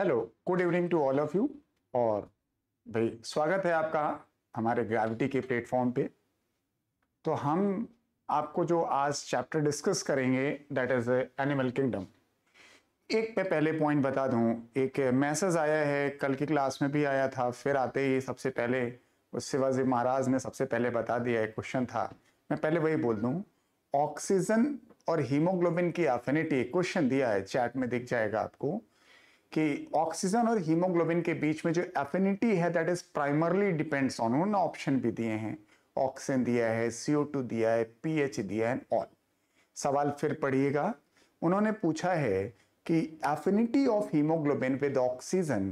Hello good evening to all of you और भाई स्वागत है आपका हमारे ग्रेविटी के प्लेटफॉर्म पे तो हम आपको जो आज चैप्टर डिस्कस करेंगे दैट इज एनिमल किंगडम एक पे पहले पॉइंट बता दूं एक मैसेज आया है कल की क्लास में भी आया था फिर आते ही सबसे पहले उस शिवाजी महाराज ने सबसे पहले बता दिया एक क्वेश्चन था मैं पहले वही बोल दूँ ऑक्सीजन और हीमोग्लोबिन की एफिनिटी क्वेश्चन दिया है चैट में दिख जाएगा आपको कि ऑक्सीजन और हीमोग्लोबिन के बीच में जो एफिनिटी है that is primarily depends on उन्होंने ऑप्शन भी दिए हैं ऑक्सीजन दिया है सीओ टू दिया है पीएच दिया है ऑल सवाल फिर पढ़िएगा उन्होंने पूछा है कि affinity of haemoglobin with oxygen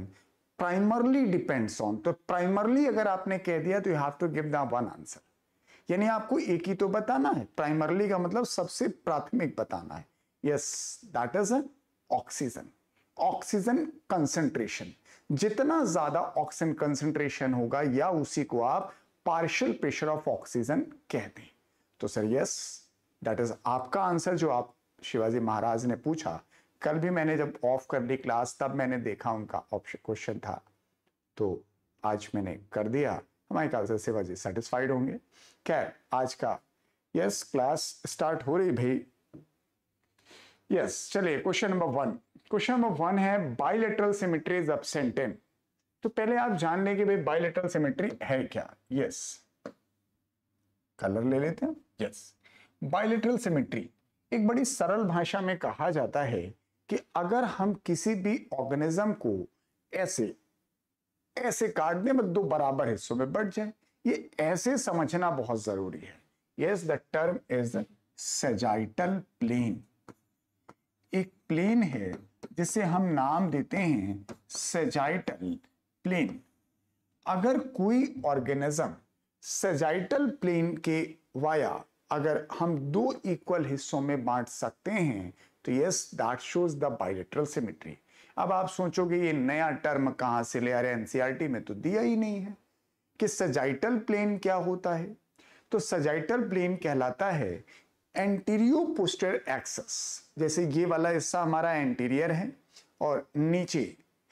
primarily depends on तो प्राइमरली अगर आपने कह दिया तो you have to give the one answer यानी आपको एक ही तो बताना है प्राइमरली का मतलब सबसे प्राथमिक बताना है yes that is oxygen oxygen concentration जितना ज्यादा ऑक्सीजन कंसेंट्रेशन होगा या उसी को आप पार्शियल प्रेशर ऑफ ऑक्सीजन कहते हैं तो सर यस दैट इज आपका आंसर जो आप शिवाजी महाराज ने पूछा कल भी मैंने जब ऑफ कर ली क्लास तब मैंने देखा उनका ऑप्शन क्वेश्चन था तो आज मैंने कर दिया हमारे ख्याल से शिवाजी सेटिस्फाइड होंगे खैर आज का यस क्लास स्टार्ट हो रही भाई यस चलिए question number one question number one है bilateral symmetry is absent in तो पहले आप जान लें कि भाई बाइलेटरल सिमेट्री है क्या यस कलर ले लेते हैं यस बाइलेटरल सिमेट्री एक बड़ी सरल भाषा में कहा जाता है कि अगर हम किसी भी ऑर्गेनिज्म को ऐसे ऐसे काट दें मतलब दो बराबर हिस्सों में बढ़ जाए ये ऐसे समझना बहुत जरूरी है yes the term is sagittal plane एक प्लेन है जिसे हम नाम देते हैं सेजाइटल प्लेन अगर कोई ऑर्गेनिज्म सेजाइटल प्लेन के वाया अगर हम दो इक्वल हिस्सों में बांट सकते हैं तो yes that shows the bilateral symmetry अब आप सोचोगे ये नया टर्म कहां से ले आ रहे एनसीईआरटी e में तो दिया ही नहीं है कि सजाइटल प्लेन क्या होता है तो सजाइटल प्लेन कहलाता है एंटीरियो पोस्टर एक्सेस जैसे ये वाला हिस्सा हमारा एंटीरियर है और नीचे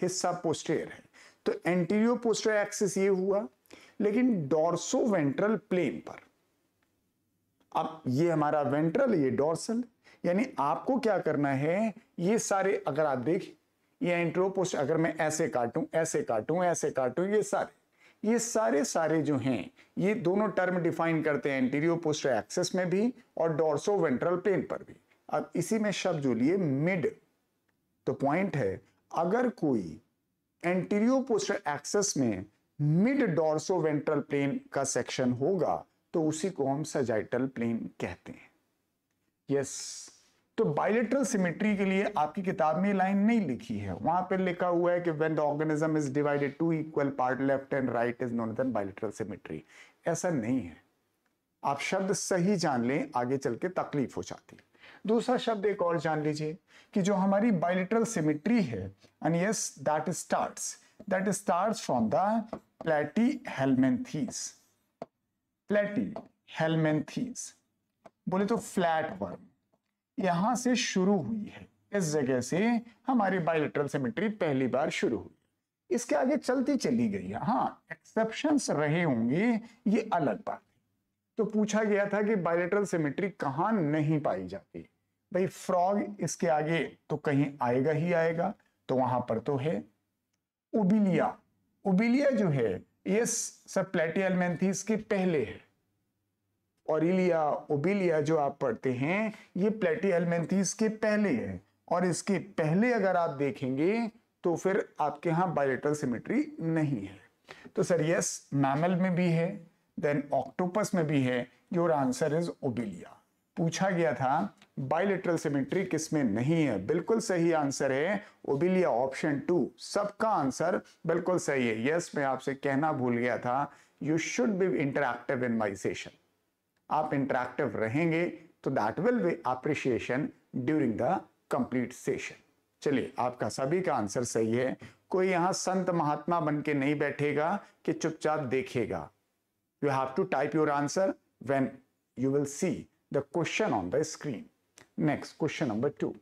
हिस्सा पोस्टेयर है तो एंटीरियो पोस्टर एक्सेस ये हुआ लेकिन डॉर्सो वेंट्रल प्लेन पर अब ये हमारा वेंट्रल ये डॉर्सल यानी आपको क्या करना है ये सारे अगर आप देखें ये एंट्रोपोस्ट अगर मैं ऐसे काटूं ऐसे काटूं ऐसे काटूं ये सारे ये सारे सारे जो हैं ये दोनों टर्म डिफाइन करते हैं एंटीरियो पोस्टर एक्सेस में भी और डोर्सो वेंट्रल प्लेन पर भी अब इसी में शब्द जोड़िए मिड तो पॉइंट है अगर कोई एंटीरियो पोस्टर एक्सेस में मिड डोर्सो वेंट्रल प्लेन का सेक्शन होगा तो उसी को हम सजाइटल प्लेन कहते हैं यस yes, तो बायोलिटरल सिमेट्री के लिए आपकी किताब में लाइन नहीं लिखी है वहां पर लिखा हुआ है कि when the organism is divided two equal part left and right is known then bilateral symmetry ऐसा नहीं है आप शब्द सही जान लें आगे चल के तकलीफ हो जाती है दूसरा शब्द एक और जान लीजिए कि जो हमारी बायोलिटरल सिमेट्री है and yes that starts that starts from the Platyhelminthes Platyhelminthes बोले तो फ्लैट वर्म यहां से शुरू हुई है इस जगह से हमारी बायोलिटरल सिमेट्री पहली बार शुरू हुई इसके आगे चलती चली गई है हाँ एक्सेप्शन रहे होंगे ये अलग बात है तो पूछा गया था कि बायोलिटरल सिमेट्री कहाँ नहीं पाई जाती भाई फ्रॉग इसके आगे तो कहीं आएगा ही आएगा तो वहां पर तो है उबिलिया उबिलिया जो है ये सब सप्लेटियल थी के पहले है और इलिया ओबिलिया जो आप पढ़ते हैं ये प्लेटी हेलमेंथीस के पहले है और इसके पहले अगर आप देखेंगे तो फिर आपके यहाँ बायोलेटल सिमेट्री नहीं है तो सर यस मैमल में भी है देन ऑक्टोपस में भी है योर आंसर इज ओबिलिया पूछा गया था बायोलेटरल सिमेट्री किसमें नहीं है बिल्कुल सही आंसर है ओबिलिया ऑप्शन टू सबका आंसर बिल्कुल सही है यस yes, मैं आपसे कहना भूल गया था you should be interactive in my session आप इंटरेक्टिव रहेंगे तो that will be appreciation during the complete session चलिए आपका सभी का आंसर सही है कोई यहां संत महात्मा बन के नहीं बैठेगा कि चुपचाप देखेगा you have to type your answer when you will see the question on the screen next question number two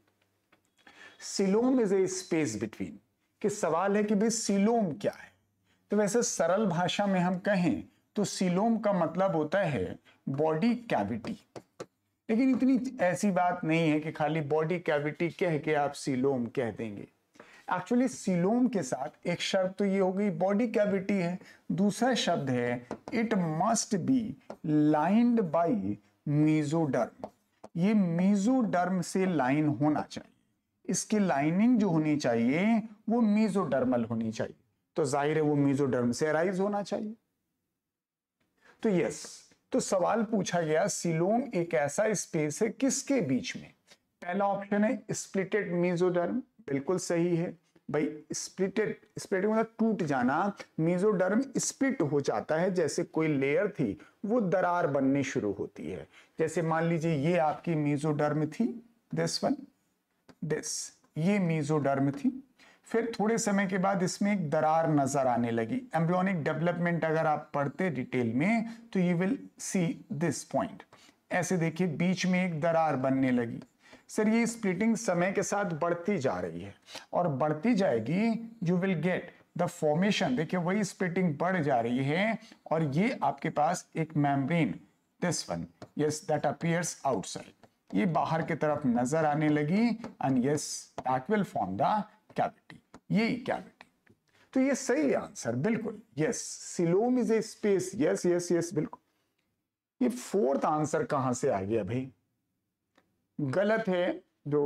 coelom is a space between कि सवाल है कि भाई सिलोम क्या है तो वैसे सरल भाषा में हम कहें तो सिलोम का मतलब होता है बॉडी कैविटी लेकिन इतनी ऐसी बात नहीं है कि खाली बॉडी कैविटी कह के आप सिलोम कह देंगे एक्चुअली सिलोम के साथ एक शर्त तो ये गई बॉडी कैविटी है दूसरा शब्द है it must be lined by mesoderm ये मीजोडर्म से लाइन होना चाहिए इसकी लाइनिंग जो होनी चाहिए वो मीजोडर्मल होनी चाहिए तो जाहिर है वो मीजोडर्म से अराइज होना चाहिए तो यस तो सवाल पूछा गया सिलोम एक ऐसा स्पेस है किसके बीच में पहला ऑप्शन है स्प्लिटेड मीजोडर्म बिल्कुल सही है भाई स्प्लिटेड स्प्लिट मतलब टूट जाना मीजोडर्म स्प्लिट हो जाता है जैसे कोई लेयर थी वो दरार बनने शुरू होती है जैसे मान लीजिए ये आपकी मीजोडर्म थी दिस वन दिस ये मीजोडर्म थी फिर थोड़े समय के बाद इसमें एक दरार नजर आने लगी एम्ब्रियोनिक डेवलपमेंट अगर आप पढ़ते डिटेल में तो you will see this point ऐसे देखिए बीच में एक दरार बनने लगी सर ये स्प्लिटिंग समय के साथ बढ़ती जा रही है और बढ़ती जाएगी you will get the formation देखिए वही स्प्लिटिंग बढ़ जा रही है और ये आपके पास एक membrane this one yes that appears outside ये बाहर की तरफ नजर आने लगी and yes that will form the cavity ये कैविटी तो ये सही आंसर बिल्कुल yes coelom is a space yes yes yes बिल्कुल ये फोर्थ आंसर कहां से आ गया भाई गलत है जो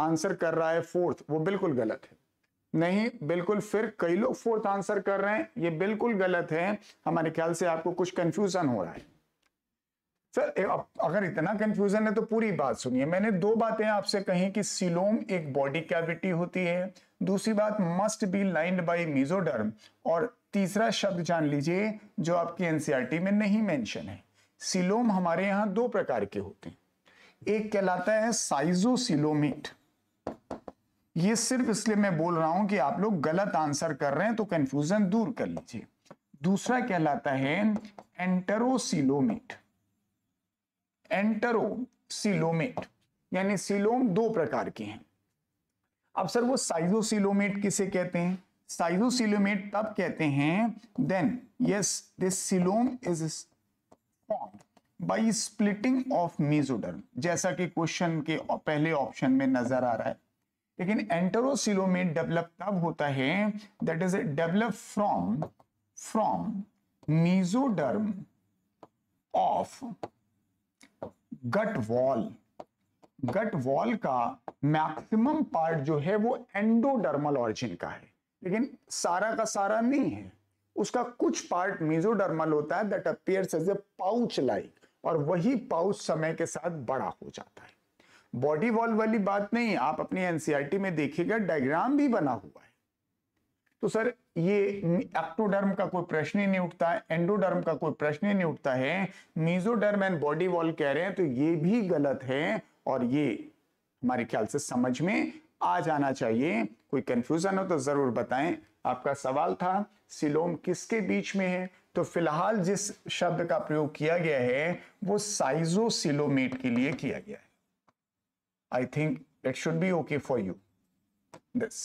आंसर कर रहा है फोर्थ वो बिल्कुल गलत है नहीं बिल्कुल फिर कई लोग फोर्थ आंसर कर रहे हैं ये बिल्कुल गलत है हमारे ख्याल से आपको कुछ कंफ्यूजन हो रहा है सर अगर इतना कंफ्यूजन है तो पूरी बात सुनिए मैंने दो बातें आपसे कही कि सिलोम एक बॉडी कैविटी होती है दूसरी बात must be lined by mesoderm और तीसरा शब्द जान लीजिए जो आपकी एनसीआरटी e में नहीं मेंशन है सिलोम हमारे यहां दो प्रकार के होते हैं एक कहलाता है साइजोसिलोमिट ये सिर्फ इसलिए मैं बोल रहा हूं कि आप लोग गलत आंसर कर रहे हैं तो कंफ्यूजन दूर कर लीजिए दूसरा कहलाता है एंटरोसिलोमिट सिलोमेट यानी सिलोम दो प्रकार के हैं अब सर वो साइजोसिलोमेट किसे कहते हैं साइजोसिलोमेट तब कहते हैं then yes this coelom is form by splitting of mesoderm जैसा कि क्वेश्चन के पहले ऑप्शन में नजर आ रहा है लेकिन एंटरोसिलोमेट डेवलप तब होता है that is develop from from mesoderm of gut wall gut wall का मैक्सिमम पार्ट जो है वो एंडोडर्मल ऑरिजिन का है लेकिन सारा का सारा नहीं है उसका कुछ पार्ट मेजोडर्मल होता है that appears as a pouch like और वही पाउच समय के साथ बड़ा हो जाता है बॉडी वॉल वाली बात नहीं आप अपनी एनसीईआरटी e में देखिएगा डायग्राम भी बना हुआ है तो सर ये एक्टोडर्म का कोई प्रश्न ही नहीं उठता है एंडोडर्म का कोई प्रश्न ही नहीं उठता है मीजोडर्म एंड बॉडी वॉल कह रहे हैं तो ये भी गलत है और ये हमारे ख्याल से समझ में आ जाना चाहिए कोई कंफ्यूजन हो तो जरूर बताएं आपका सवाल था सिलोम किसके बीच में है तो फिलहाल जिस शब्द का प्रयोग किया गया है वो साइजोसिलोमेट के लिए किया गया है I think it should be okay for you this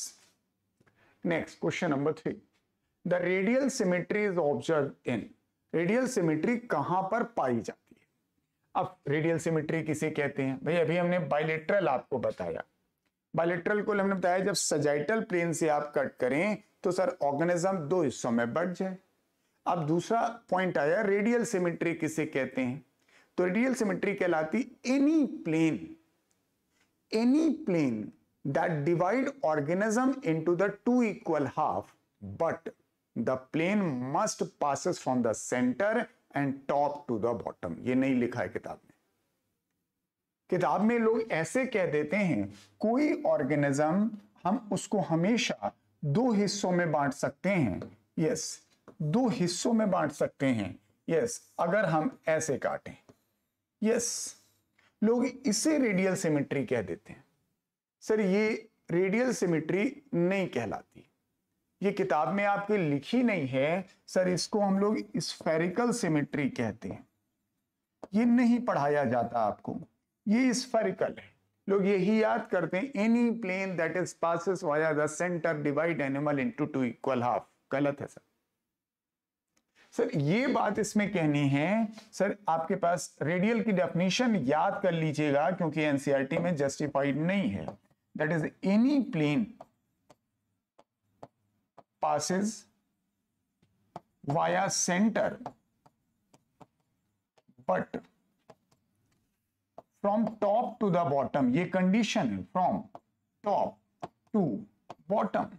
next question number three the radial symmetry is observe in radial symmetry कहां पर पाई जाती है अब रेडियल सिमेट्री किसे कहते हैं भाई अभी हमने बाइलेट्रल आपको बताया बाइलेट्रल को हमने बताया जब सजाइटल प्लेन से आप कट करें तो सर ऑर्गेनिज्म दो हिस्सों में बढ़ जाए अब दूसरा पॉइंट आया रेडियल सिमेट्री किसे कहते हैं तो रेडियल सिमेट्री कहलाती any plane any plane that divide organism into the two equal half but the plane must passes from the center and top to the bottom ये नहीं लिखा है किताब में किताब में लोग ऐसे कह देते हैं कोई ऑर्गेनिज्म हम उसको हमेशा दो हिस्सों में बांट सकते हैं यस दो हिस्सों में बांट सकते हैं यस अगर हम ऐसे काटें यस लोग इसे रेडियल सिमेट्री कह देते हैं सर ये रेडियल सिमेट्री नहीं कहलाती ये किताब में आपके लिखी नहीं है सर इसको हम लोग स्फेरिकल सिमेट्री कहते हैं ये नहीं पढ़ाया जाता आपको ये स्फेरिकल है लोग यही याद करते हैं any plane that is passes via the center divide animal into two equal half गलत है सर सर ये बात इसमें कहनी है सर आपके पास रेडियल की डेफिनेशन याद कर लीजिएगा क्योंकि एनसीईआरटी e में जस्टिफाइड नहीं है that is any plane passes via center but from top to the bottom ये कंडीशन है from top to bottom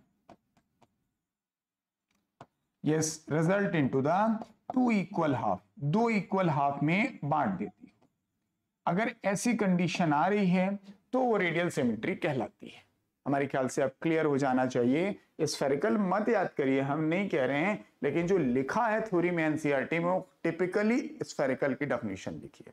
yes result into the two equal half दो इक्वल हाफ में बांट देती अगर ऐसी कंडीशन आ रही है तो वो रेडियल सिमेट्री कहलाती है हमारे ख्याल से अब क्लियर हो जाना चाहिए स्फेरिकल मत याद करिए हम नहीं कह रहे हैं लेकिन जो लिखा है थ्योरी में एनसीआरटी e में वो टिपिकली स्फेरिकल की डेफिनेशन लिखी है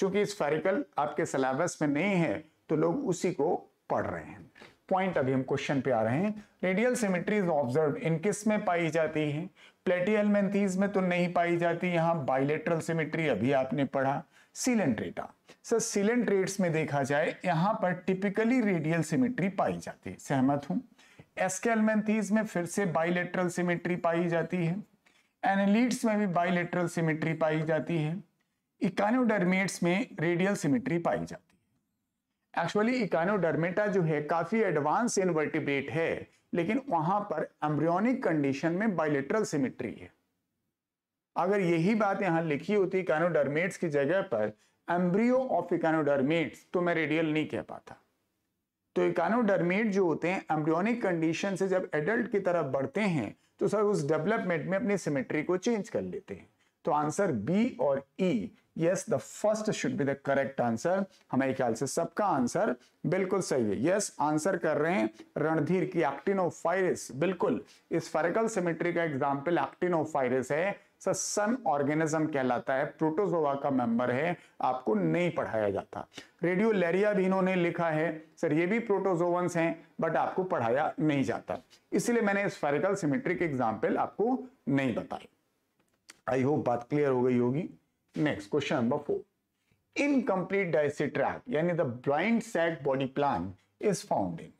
चूंकि स्फेरिकल आपके सिलेबस में नहीं है तो लोग उसी को पढ़ रहे हैं पॉइंट अभी हम क्वेश्चन पे आ रहे हैं radial symmetry is observe in किस में पाई जाती है प्लेटियल मेंथीज में तो नहीं पाई जाती यहाँ बाइलेटरल सिमेट्री अभी आपने पढ़ा सीलेंट रेटा सर सीलेंट रेट्स में देखा जाए यहां पर टिपिकली रेडियल सिमेट्री पाई जाती है सहमत हूं एस्केलमेंथीज में फिर से बाइलेट्रल सिमेट्री पाई जाती है एनलीड्स में भी बाइलेट्रल सिमेट्री पाई जाती है इकानोडर्मेट्स में रेडियल सिमेट्री पाई जाती है एक्चुअली इकानोडर्मेटा जो है काफी एडवांस इनवर्टिब्रेट है लेकिन वहां पर एम्ब्रियोनिक कंडीशन में बाइलेट्रल सिमेट्री है अगर यही बात यहां लिखी होती कैनोडर्मेट्स की जगह पर एम्ब्रियो ऑफ इकानोडर्मेट्स तो मैं रेडियल नहीं कह पाता तो इकानोडर्मेट जो होते हैं एम्ब्रियोनिक कंडीशन से जब एडल्ट की तरफ बढ़ते हैं तो सर उस डेवलपमेंट में अपनी सिमेट्री को चेंज कर लेते हैं तो आंसर बी और E yes the first should be the correct answer हमारे ख्याल से सबका आंसर बिल्कुल सही है यस yes, आंसर कर रहे हैं रणधीर की एक्टिनोफाइरिस बिल्कुल इस फेरिकल सिमेट्री का एग्जाम्पल एक्टिनोफाइरिस है सन ऑर्गेनिज्म कहलाता है प्रोटोजोवा का मेंबर है आपको नहीं पढ़ाया जाता लेरिया भी इन्होंने लिखा है सर ये भी प्रोटोजोवंस हैं बट आपको पढ़ाया नहीं जाता इसलिए मैंने स्फेरिकल सिमेट्रिक एग्जाम्पल आपको नहीं बताया आई होप बात क्लियर हो गई होगी next question number four incomplete digestive tract यानी the blind sac body plan is found in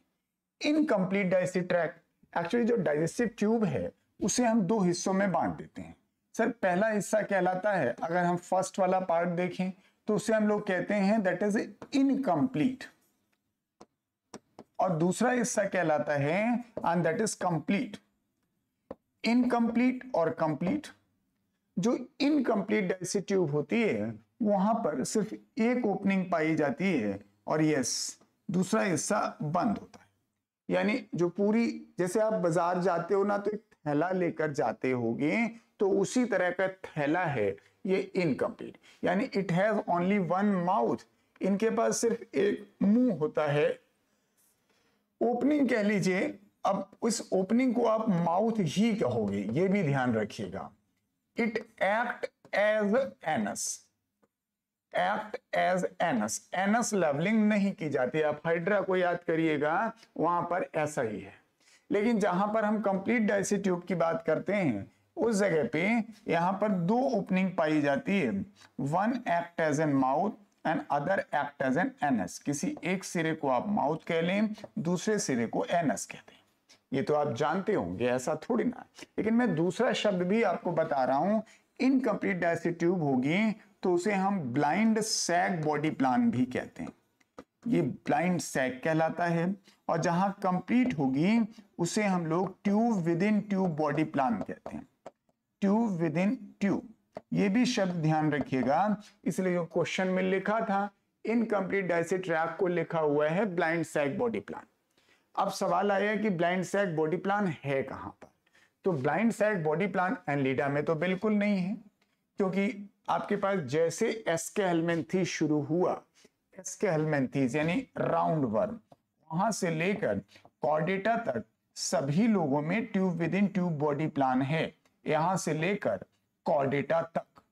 incomplete digestive tract actually जो डाइजेस्टिव ट्यूब है उसे हम दो हिस्सों में बांट देते हैं सर पहला हिस्सा कहलाता है अगर हम फर्स्ट वाला पार्ट देखें तो उसे हम लोग कहते हैं दैट इज इनकम्प्लीट और दूसरा हिस्सा कहलाता है and that is complete incomplete और कंप्लीट जो इनकम्प्लीट ट्यूब होती है वहां पर सिर्फ एक ओपनिंग पाई जाती है और यस दूसरा हिस्सा बंद होता है यानी जो पूरी जैसे आप बाजार जाते हो ना तो एक थैला लेकर जाते होगे तो उसी तरह का थैला है ये इनकम्प्लीट यानी it has only one mouth इनके पास सिर्फ एक मुंह होता है ओपनिंग कह लीजिए अब उस ओपनिंग को आप माउथ ही कहोगे ये भी ध्यान रखिएगा it act as anus act as anus anus labelling नहीं की जाती आप हाइड्रा को याद करिएगा वहां पर ऐसा ही है लेकिन जहां पर हम कंप्लीट डाइसी ट्यूब की बात करते हैं उस जगह पे यहाँ पर दो ओपनिंग पाई जाती है one act as an mouth and other act as an anus किसी एक सिरे को आप माउथ कह लें दूसरे सिरे को एनएस कहते हैं ये तो आप जानते होंगे ऐसा थोड़ी ना लेकिन मैं दूसरा शब्द भी आपको बता रहा हूं इनकम्प्लीट डायसी ट्यूब होगी तो उसे हम ब्लाइंड सैग बॉडी प्लान भी कहते हैं ये ब्लाइंड सैग कहलाता है और जहां कंप्लीट होगी उसे हम लोग tube within tube body plan कहते हैं ट्यूब विद इन ट्यूब ये भी शब्द ध्यान रखिएगा इसलिए जो क्वेश्चन में लिखा था इनकम्प्लीट डायसेट रैक को लिखा हुआ है ब्लाइंड सैक बॉडी प्लान अब सवाल आया कि ब्लाइंड सैक बॉडी प्लान है कहाँ पर तो blind sac body plan Annelida में तो बिल्कुल नहीं है क्योंकि आपके पास जैसे एस के हेलमेंथी शुरू हुआ एस के हेलमेंथीज यानी राउंड वर्म वहां से लेकर कॉर्डेटा तक सभी लोगों में tube within tube body plan है यहां से लेकर कॉर्डेटा तक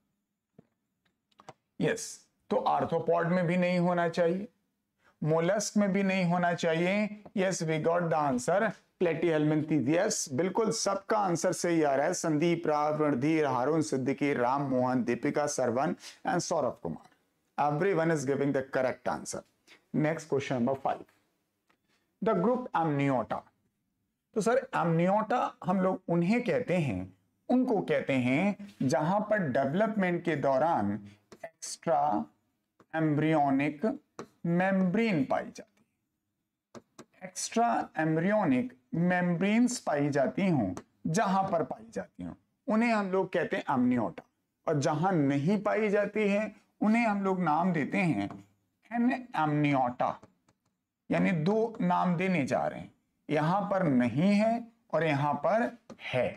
यस तो आर्थोपॉड में भी नहीं होना चाहिए मोलस्क में भी नहीं होना चाहिए yes we got the answer yes बिल्कुल सबका आंसर सही आ रहा है Sandeep Rao Randhir Haroon Siddiqui Ram Mohan Deepika Sarvan and Saurabh Kumar everyone is giving the correct answer next question number five the group Amniota तो सर एमनियोटा हम लोग उन्हें कहते हैं उनको कहते हैं जहां पर डेवलपमेंट के दौरान एक्स्ट्रा एम्ब्रियोनिक मेम्ब्रेन पाई जाती है एक्स्ट्रा एम्ब्रियोनिक मेम्ब्रेन्स पाई जाती हूं जहां पर पाई जाती हूं उन्हें हम लोग कहते हैं एमनियोटा और जहां नहीं पाई जाती है उन्हें हम लोग नाम देते हैं एन एमनियोटा यानी दो नाम देने जा रहे हैं यहां पर नहीं है और यहां पर है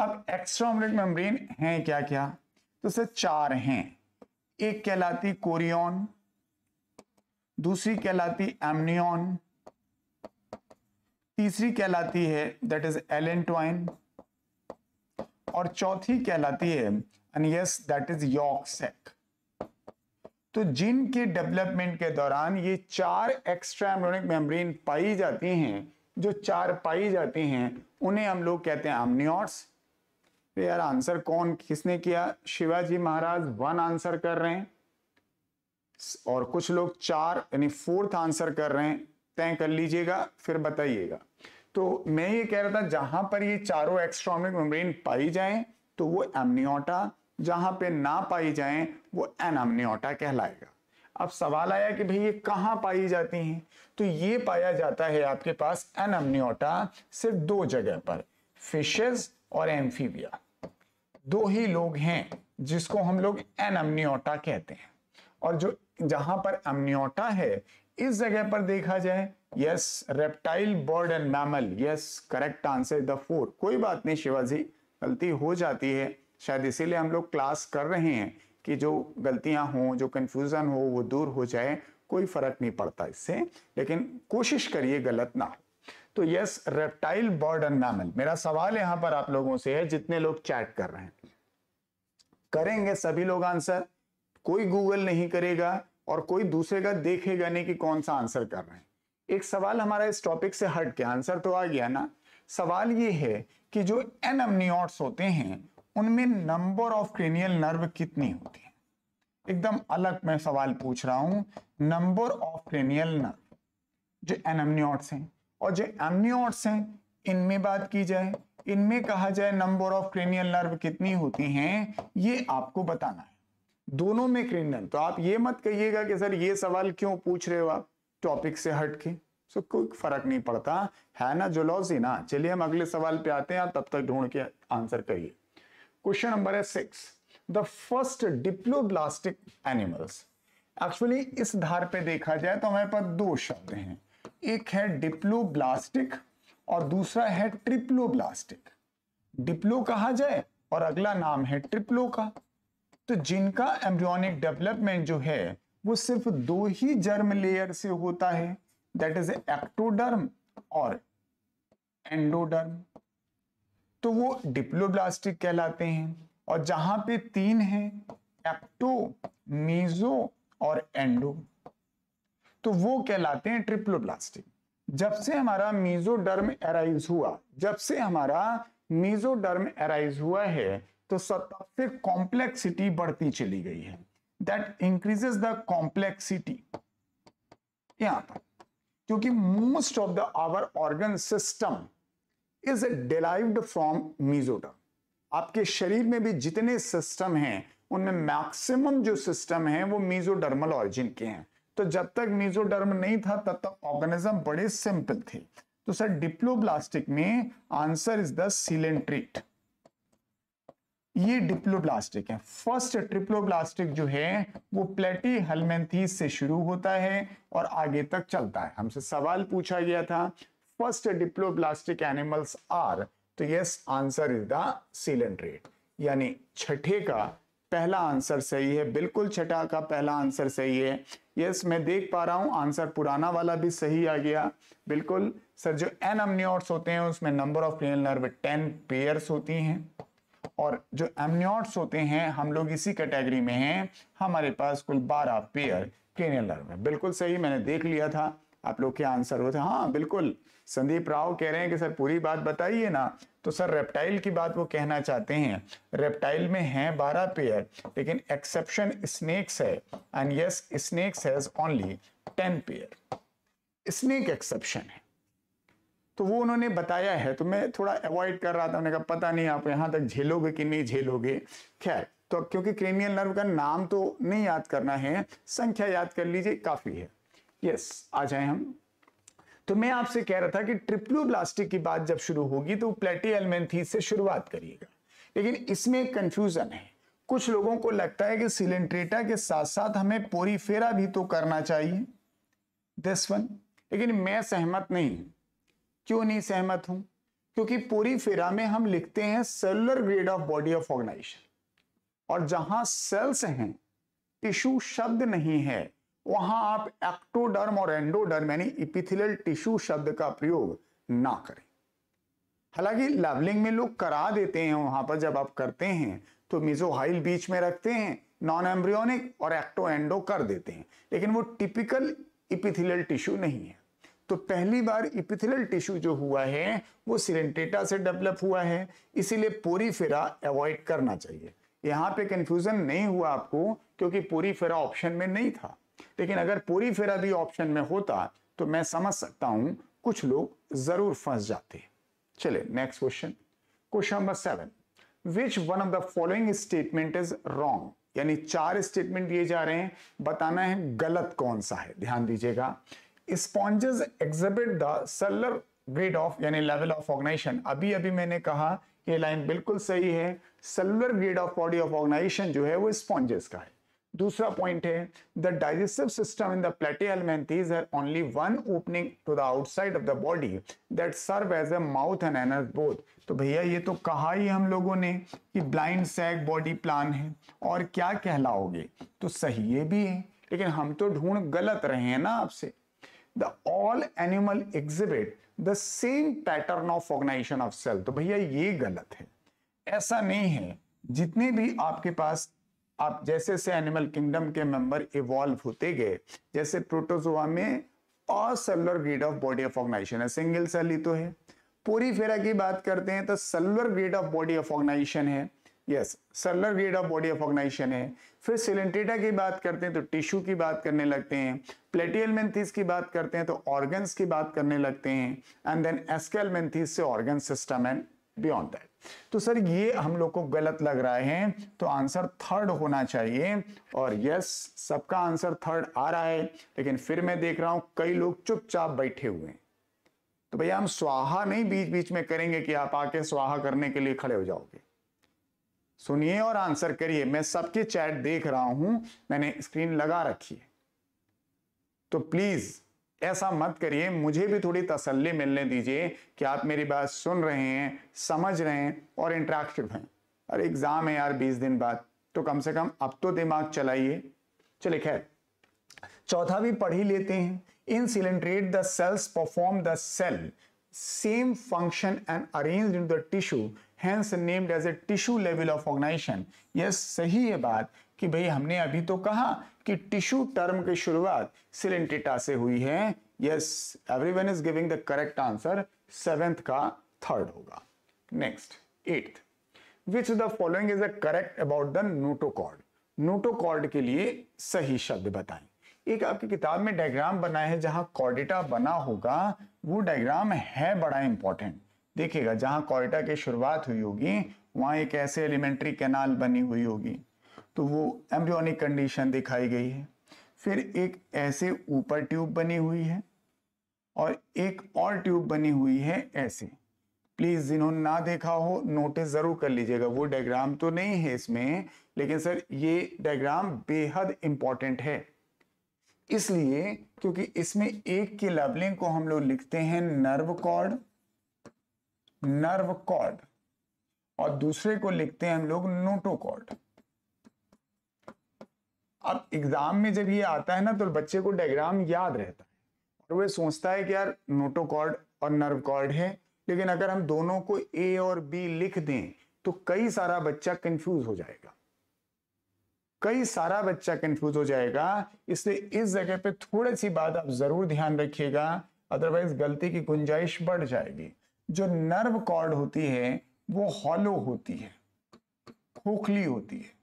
अब एक्स्ट्रा ऑमलेट मेम्ब्रेन हैं क्या क्या तो सर चार हैं एक कहलाती कोरियन दूसरी कहलाती एमनियन तीसरी कहलाती है दैट इज एलेंटवाइन और चौथी कहलाती है and yes that is yolk sac तो जिनके डेवलपमेंट के दौरान ये चार एक्स्ट्रा एम्ब्रोनिक मेम्ब्रेन पाई जाती हैं जो चार पाई जाती हैं उन्हें हम लोग कहते हैं एमनियोट्स तो यार आंसर कौन किसने किया शिवाजी महाराज वन आंसर कर रहे हैं और कुछ लोग चार यानी फोर्थ आंसर कर रहे हैं तय कर लीजिएगा फिर बताइएगा तो मैं ये कह रहा था जहां पर ये चारों एक्स्ट्रॉमिक मेम्ब्रेन पाई जाएं तो वो एमनियोटा जहां पे ना पाई जाएं वो एनामनियोटा कहलाएगा अब सवाल आया कि भाई ये कहाँ पाई जाती हैं तो ये पाया जाता है आपके पास एनामनियोटा सिर्फ दो जगह पर फिशेस और एम्फीबिया दो ही लोग हैं जिसको हम लोग एनअम्नियोटा कहते हैं और जो जहां पर एमनियोटा है इस जगह पर देखा जाए yes reptile bird and mammal yes correct answer the four कोई बात नहीं शिवाजी गलती हो जाती है शायद इसीलिए हम लोग क्लास कर रहे हैं कि जो गलतियां हों जो कंफ्यूजन हो वो दूर हो जाए कोई फर्क नहीं पड़ता इससे लेकिन कोशिश करिए गलत ना हो तो yes reptile bird and mammal मेरा सवाल यहां पर आप लोगों से है जितने लोग चैट कर रहे हैं करेंगे सभी लोग आंसर कोई गूगल नहीं करेगा और कोई दूसरे का देखेगा नहीं कि कौन सा आंसर कर रहे हैं एक सवाल हमारा इस टॉपिक से हट के आंसर तो आ गया ना सवाल ये है कि जो एनमनियॉट्स होते हैं उनमें नंबर ऑफ क्रेनियल नर्व कितनी होती है एकदम अलग मैं सवाल पूछ रहा हूं नंबर ऑफ क्रेनियल नर्व जो एनमनियॉट्स हैं और जो एमनियोट्स हैं इनमें बात की जाए इनमें कहा जाए नंबर ऑफ क्रेनियल नर्व कितनी होती हैं ये आपको बताना है दोनों में क्रेनियल तो आप ये मत कहिएगा कि सर ये सवाल क्यों पूछ रहे हो आप टॉपिक से हट के सो so, कोई फर्क नहीं पड़ता है ना जोलॉजी ना चलिए हम अगले सवाल पे आते हैं आप तब तक ढूंढ के आंसर करिए क्वेश्चन नंबर है six the first diploblastic animals actually इस धार पे देखा जाए तो हमारे पास दो शब्द हैं एक है डिप्लोब्लास्टिक और दूसरा है ट्रिप्लोब्लास्टिक डिप्लो कहा जाए और अगला नाम है ट्रिप्लो का तो जिनका एम्ब्रियोनिक डेवलपमेंट जो है वो सिर्फ दो ही जर्म लेयर से होता है दैट इज एक्टोडर्म और एंडोडर्म तो वो डिप्लोब्लास्टिक कहलाते हैं और जहां पे तीन हैं एक्टो मीजो और एंडो तो वो कहलाते हैं ट्रिप्लोब्लास्टिक जब से हमारा मीजोडर्म एराइज हुआ जब से हमारा मीजोडर्म एराइज हुआ है तो तब से कॉम्प्लेक्सिटी बढ़ती चली गई है दैट इंक्रीजेस द कॉम्प्लेक्सिटी यहां पर क्योंकि most of the our organ system is derived from mesoderm आपके शरीर में भी जितने सिस्टम हैं उनमें मैक्सिमम जो सिस्टम हैं वो मीजोडर्मल ऑरिजिन के हैं तो जब तक मीजोडर्म नहीं था तब तक ऑर्गेनिज्म बड़े सिंपल थे तो सर डिप्लोब्लास्टिक में आंसर इज द सिलेंट्रेट ये डिप्लोब्लास्टिक है फर्स्ट ट्रिप्लोब्लास्टिक जो है वो प्लेटी हलमेंथीस से शुरू होता है और आगे तक चलता है हमसे सवाल पूछा गया था फर्स्ट डिप्लोब्लास्टिक एनिमल्स आर तो yes answer is the coelenterate यानी छठे का पहला आंसर सही है बिल्कुल छठा का पहला आंसर सही है यस मैं देख पा रहा हूं आंसर पुराना वाला भी सही आ गया बिल्कुल सर जो एन अम्नियोट्स होते हैं उसमें number of cranial nerve ten pairs होती हैं और जो एमनियोट्स होते हैं हम लोग इसी कैटेगरी में हैं हमारे पास कुल बारह पेयर क्रेनियल नर्व है बिल्कुल सही मैंने देख लिया था आप लोग के आंसर होते हाँ बिल्कुल संदीप राव कह रहे हैं कि सर पूरी बात बताइए ना तो सर रेप्टाइल की बात वो कहना चाहते हैं रेप्टाइल में है बारह पेयर लेकिन एक्सेप्शन स्नेक्स है and yes snakes has only ten pair snake exception है तो वो उन्होंने बताया है तो मैं थोड़ा अवॉइड कर रहा था उन्होंने कहा पता नहीं आप यहां तक झेलोगे कि नहीं झेलोगे खैर तो क्योंकि क्रेनियल नर्व का नाम तो नहीं याद करना है संख्या याद कर लीजिए काफी है यस आ जाए हम तो मैं आपसे कह रहा था कि ट्रिप्लोब्लास्टिक की बात जब शुरू होगी तो प्लेटी एलमेंथीज से शुरुआत करिएगा लेकिन इसमें एक कंफ्यूजन है कुछ लोगों को लगता है कि सिलेंट्रेटा के साथ साथ हमें पोरीफेरा भी तो करना चाहिए दस वन लेकिन मैं सहमत नहीं हूं क्यों नहीं सहमत हूं क्योंकि पोरीफेरा में हम लिखते हैं cellular grade of body of organisation और जहां सेल्स हैं टिश्यू शब्द नहीं है वहां आप एक्टोडर्म और एंडोडर्म यानी इपिथिलियल टिश्यू शब्द का प्रयोग ना करें हालांकि लेवलिंग में लोग करा देते हैं वहां पर जब आप करते हैं तो मिजोहाइल बीच में रखते हैं नॉन एम्ब्रियोनिक और एक्टो एंडो कर देते हैं लेकिन वो टिपिकल इपिथिलियल टिश्यू नहीं है तो पहली बार इपिथिलियल टिश्यू जो हुआ है वो सिलेंटेटा से डेवलप हुआ है इसीलिए पोरीफेरा अवॉइड करना चाहिए यहाँ पे कंफ्यूजन नहीं हुआ आपको क्योंकि पोरीफेरा ऑप्शन में नहीं था लेकिन अगर पूरी फेरा भी ऑप्शन में होता तो मैं समझ सकता हूं कुछ लोग जरूर फंस जाते चले next question question number seven which one of the following statement is wrong यानी चार स्टेटमेंट दिए जा रहे हैं बताना है गलत कौन सा है ध्यान दीजिएगा sponges exhibit the cellular grade of यानी लेवल ऑफ ऑर्गेनाइजेशन अभी अभी मैंने कहा ये लाइन बिल्कुल सही है cellular grade of body of organisation जो है वो स्पॉन्जेस का है दूसरा पॉइंट है the digestive system in the Platyhelminthes have only one opening to the outside of the body that serve as a mouth and anus both तो भैया ये तो कहा ही हम लोगों ने कि ब्लाइंड सैक बॉडी प्लान है और क्या कहलाओगे तो सही ये भी है लेकिन हम तो ढूंढ गलत रहे हैं ना आपसे the all animal exhibit the same pattern of organisation of cell तो भैया ये गलत है ऐसा नहीं है जितने भी आपके पास आप जैसे से एनिमल किंगडम के मेंबर इवॉल्व होते गए जैसे प्रोटोजोआ में acellular grade of body of organisation है सिंगल सेल ही तो है पूरी फेरा की बात करते हैं तो cellular grade of body of organisation है yes cellular grade of body of organisation है फिर सिलेंटेटा की बात करते हैं तो टिश्यू की बात करने लगते हैं प्लेटियल मेंथिस की बात करते हैं तो ऑर्गन्स की बात करने लगते हैं एंड देन एस्केल मेंथिस से organ system and beyond that तो सर ये हम लोग को गलत लग रहा है तो आंसर थर्ड होना चाहिए और यस सबका आंसर थर्ड आ रहा है लेकिन फिर मैं देख रहा हूं कई लोग चुपचाप बैठे हुए हैं तो भैया हम स्वाहा नहीं बीच बीच में करेंगे कि आप आके स्वाहा करने के लिए खड़े हो जाओगे सुनिए और आंसर करिए मैं सबके चैट देख रहा हूं मैंने स्क्रीन लगा रखी है तो प्लीज ऐसा मत करिए मुझे भी थोड़ी तसल्ली मिलने दीजिए कि आप मेरी बात सुन रहे हैं समझ रहे हैं और इंटरेक्टिव हैं अरे एग्ज़ाम है यार बीस दिन बाद तो कम से कम अब तो दिमाग चलाइए चलिए खैर चौथा भी पढ़ ही लेते हैं in coelenterate the cells perform the cell same function and arrange in the tissue hence named as a tissue level of organisation यह सही है बात कि भाई हमने अभी तो कहा कि टिश्यू टर्म की शुरुआत सिलेंटिटा से हुई है yes everyone is giving the correct answer seventh का थर्ड होगा next eighth which the following is a correct about the notochord notochord के लिए सही शब्द बताएं एक आपकी किताब में डायग्राम बना है जहां कॉर्डिटा बना होगा वो डायग्राम है बड़ा इंपॉर्टेंट देखिएगा जहां कॉर्डिटा की शुरुआत हुई होगी वहां एक ऐसे एलिमेंट्री कैनाल बनी हुई होगी तो वो एम्ब्रियोनिक कंडीशन दिखाई गई है फिर एक ऐसे ऊपर ट्यूब बनी हुई है और एक और ट्यूब बनी हुई है ऐसे प्लीज जिन्होंने ना देखा हो नोटिस जरूर कर लीजिएगा वो डायग्राम तो नहीं है इसमें लेकिन सर ये डायग्राम बेहद इंपॉर्टेंट है इसलिए क्योंकि इसमें एक के लेवलिंग को हम लोग लिखते हैं नर्व कॉर्ड नर्व कॉर्ड और दूसरे को लिखते हैं हम लोग नोटोकॉर्ड अब एग्जाम में जब ये आता है ना तो बच्चे को डायग्राम याद रहता है और वह सोचता है कि यार नोटोकॉर्ड और नर्व कॉर्ड है लेकिन अगर हम दोनों को ए और बी लिख दें तो कई सारा बच्चा कंफ्यूज हो जाएगा कई सारा बच्चा कंफ्यूज हो जाएगा इसलिए इस जगह पे थोड़ी सी बात आप जरूर ध्यान रखिएगा अदरवाइज गलती की गुंजाइश बढ़ जाएगी जो नर्व कॉर्ड होती है वो हॉलो होती है खोखली होती है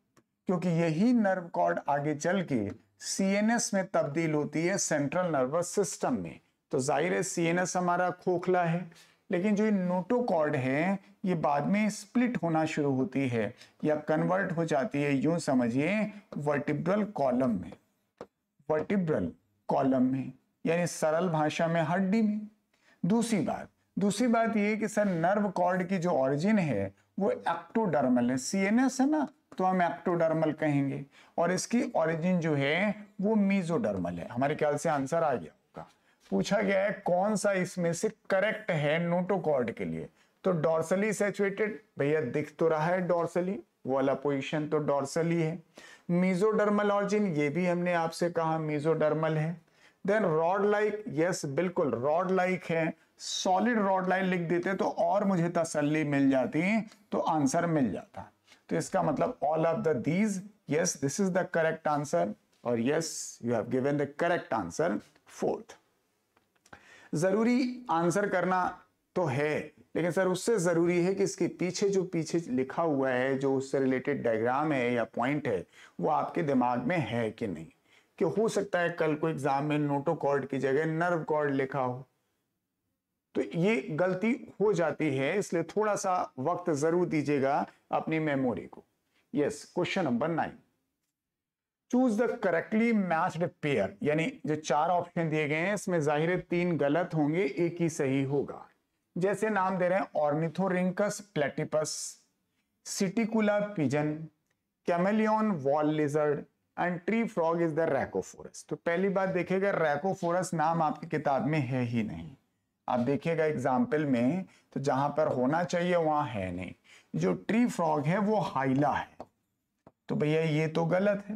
क्योंकि यही नर्व कॉर्ड आगे चल के सीएनएस में तब्दील होती है सेंट्रल नर्वस सिस्टम में तो जाहिर है सीएनएस हमारा खोखला है लेकिन जो ये नोटोकॉर्ड है ये बाद में स्प्लिट होना शुरू होती है या कन्वर्ट हो जाती है यूं समझिए वर्टिब्रल कॉलम में वर्टिब्रल कॉलम में यानी सरल भाषा में हड्डी में दूसरी बात दूसरी बात ये कि सर नर्व कॉर्ड की जो ऑरिजिन है वो एक्टोडर्मल है सीएनएस है ना तो हम एक्टोडर्मल कहेंगे और इसकी ओरिजिन जो है वो मीजोडर्मल है हमारे ख्याल से आंसर आ गया आपका पूछा गया है कौन सा इसमें से करेक्ट है नोटोकॉर्ड के लिए तो डॉर्सली सेचुएटेड भैया दिख तो रहा है डॉर्सली वाला पोजिशन तो डॉर्सली है मीजोडर्मल ऑरिजिन ये भी हमने आपसे कहा मीजोडर्मल है देन रॉड लाइक यस बिल्कुल रॉड लाइक -like है सॉलिड रॉड लाइन लिख देते तो और मुझे तसल्ली मिल जाती तो आंसर मिल जाता तो इसका मतलब all of the these yes this is the correct answer और yes you have given the correct answer fourth जरूरी आंसर करना तो है लेकिन सर उससे ज़रूरी है कि इसके पीछे जो पीछे लिखा हुआ है जो उससे रिलेटेड डायग्राम है या पॉइंट है वो आपके दिमाग में है कि नहीं कि हो सकता है कल को एग्जाम में नोटो कॉर्ड की जगह नर्व कॉर्ड लिखा हो तो ये गलती हो जाती है इसलिए थोड़ा सा वक्त जरूर दीजिएगा अपनी मेमोरी को yes question number nine choose the correctly matched pair यानी जो चार ऑप्शन दिए गए हैं इसमें जाहिर है तीन गलत होंगे एक ही सही होगा जैसे नाम दे रहे हैं Ornithorhynchus platypus Psittacula pigeon chameleon wall lizard and tree frog is the Rhacophorus तो पहली बात देखेगा रैकोफोरस नाम आपकी किताब में है ही नहीं आप देखिएगा एग्जाम्पल में तो जहां पर होना चाहिए वहां है नहीं जो ट्री फ्रॉग है वो हाइला है तो भैया ये तो गलत है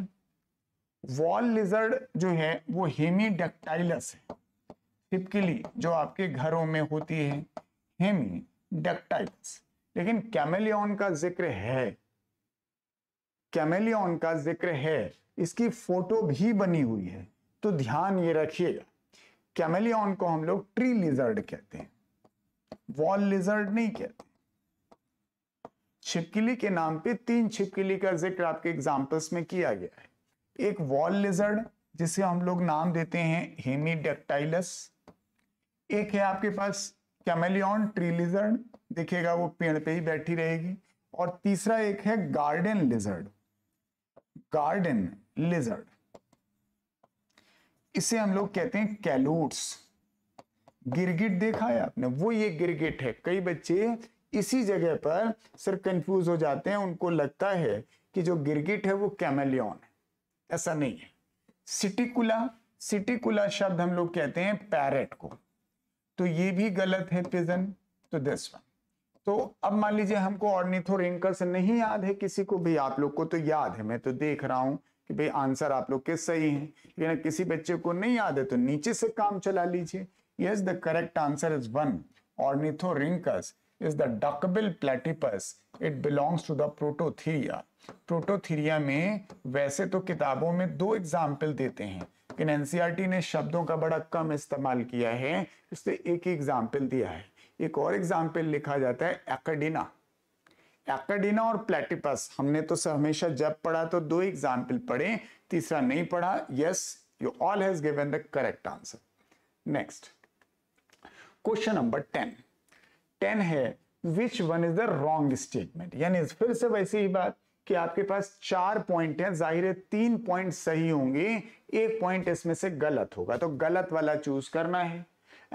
वॉल लिजर्ड जो है वो हेमी हेमीडक्टाइलस है टिपकली जो आपके घरों में होती है हेमी डक्टाइलस लेकिन कैमेलियन का जिक्र है कैमेलियन का जिक्र है इसकी फोटो भी बनी हुई है तो ध्यान ये रखिएगा कैमेलियन को हम लोग ट्री लिजर्ड कहते हैं वॉल लिजर्ड नहीं कहते छिपकली के नाम पे तीन छिपकली का जिक्र आपके एग्जांपल्स में किया गया है एक वॉल लिजर्ड जिसे हम लोग नाम देते हैं डेक्टाइलस एक है आपके पास कैमेलियन ट्री लिजर्ड देखिएगा वो पेड़ पे ही बैठी रहेगी और तीसरा एक है गार्डन लिजर्ड गार्डन लिजर्ड इसे हम लोग कहते हैं कैलोट्स गिरगिट देखा है आपने वो ये गिरगिट है कई बच्चे इसी जगह पर सर कंफ्यूज हो जाते हैं उनको लगता है कि जो गिरगिट है वो कैमेलियन है ऐसा नहीं है सिटिकुला सिटिकुला शब्द हम लोग कहते हैं पैरेट को तो ये भी गलत है पिजन तो दिस वन तो अब मान लीजिए हमको ऑर्निथोरिंकस नहीं याद है किसी को भी आप लोग को तो याद है मैं तो देख रहा हूं कि भाई आंसर आप लोग के सही है लेकिन किसी बच्चे को नहीं याद है तो नीचे से काम चला लीजिए yes the correct answer is one Ornithorhynchus is the duckbill platypus it belongs to the Prototheria Prototheria में वैसे तो किताबों में दो एग्जाम्पल देते हैं लेकिन एनसीईआरटी e ने शब्दों का बड़ा कम इस्तेमाल किया है इसलिए एक ही एग्जाम्पल दिया है एक और एग्जाम्पल लिखा जाता है एकेडिना एकाडिना और प्लेटिपस हमने तो हमेशा जब पढ़ा तो दो एग्जाम्पल पढ़े तीसरा नहीं पढ़ा yes you all has given the correct answer next question number ten ten है which one is the wrong statement यानी फिर से वैसी ही बात कि आपके पास चार पॉइंट हैं जाहिर है तीन पॉइंट सही होंगे एक पॉइंट इसमें से गलत होगा तो गलत वाला चूज करना है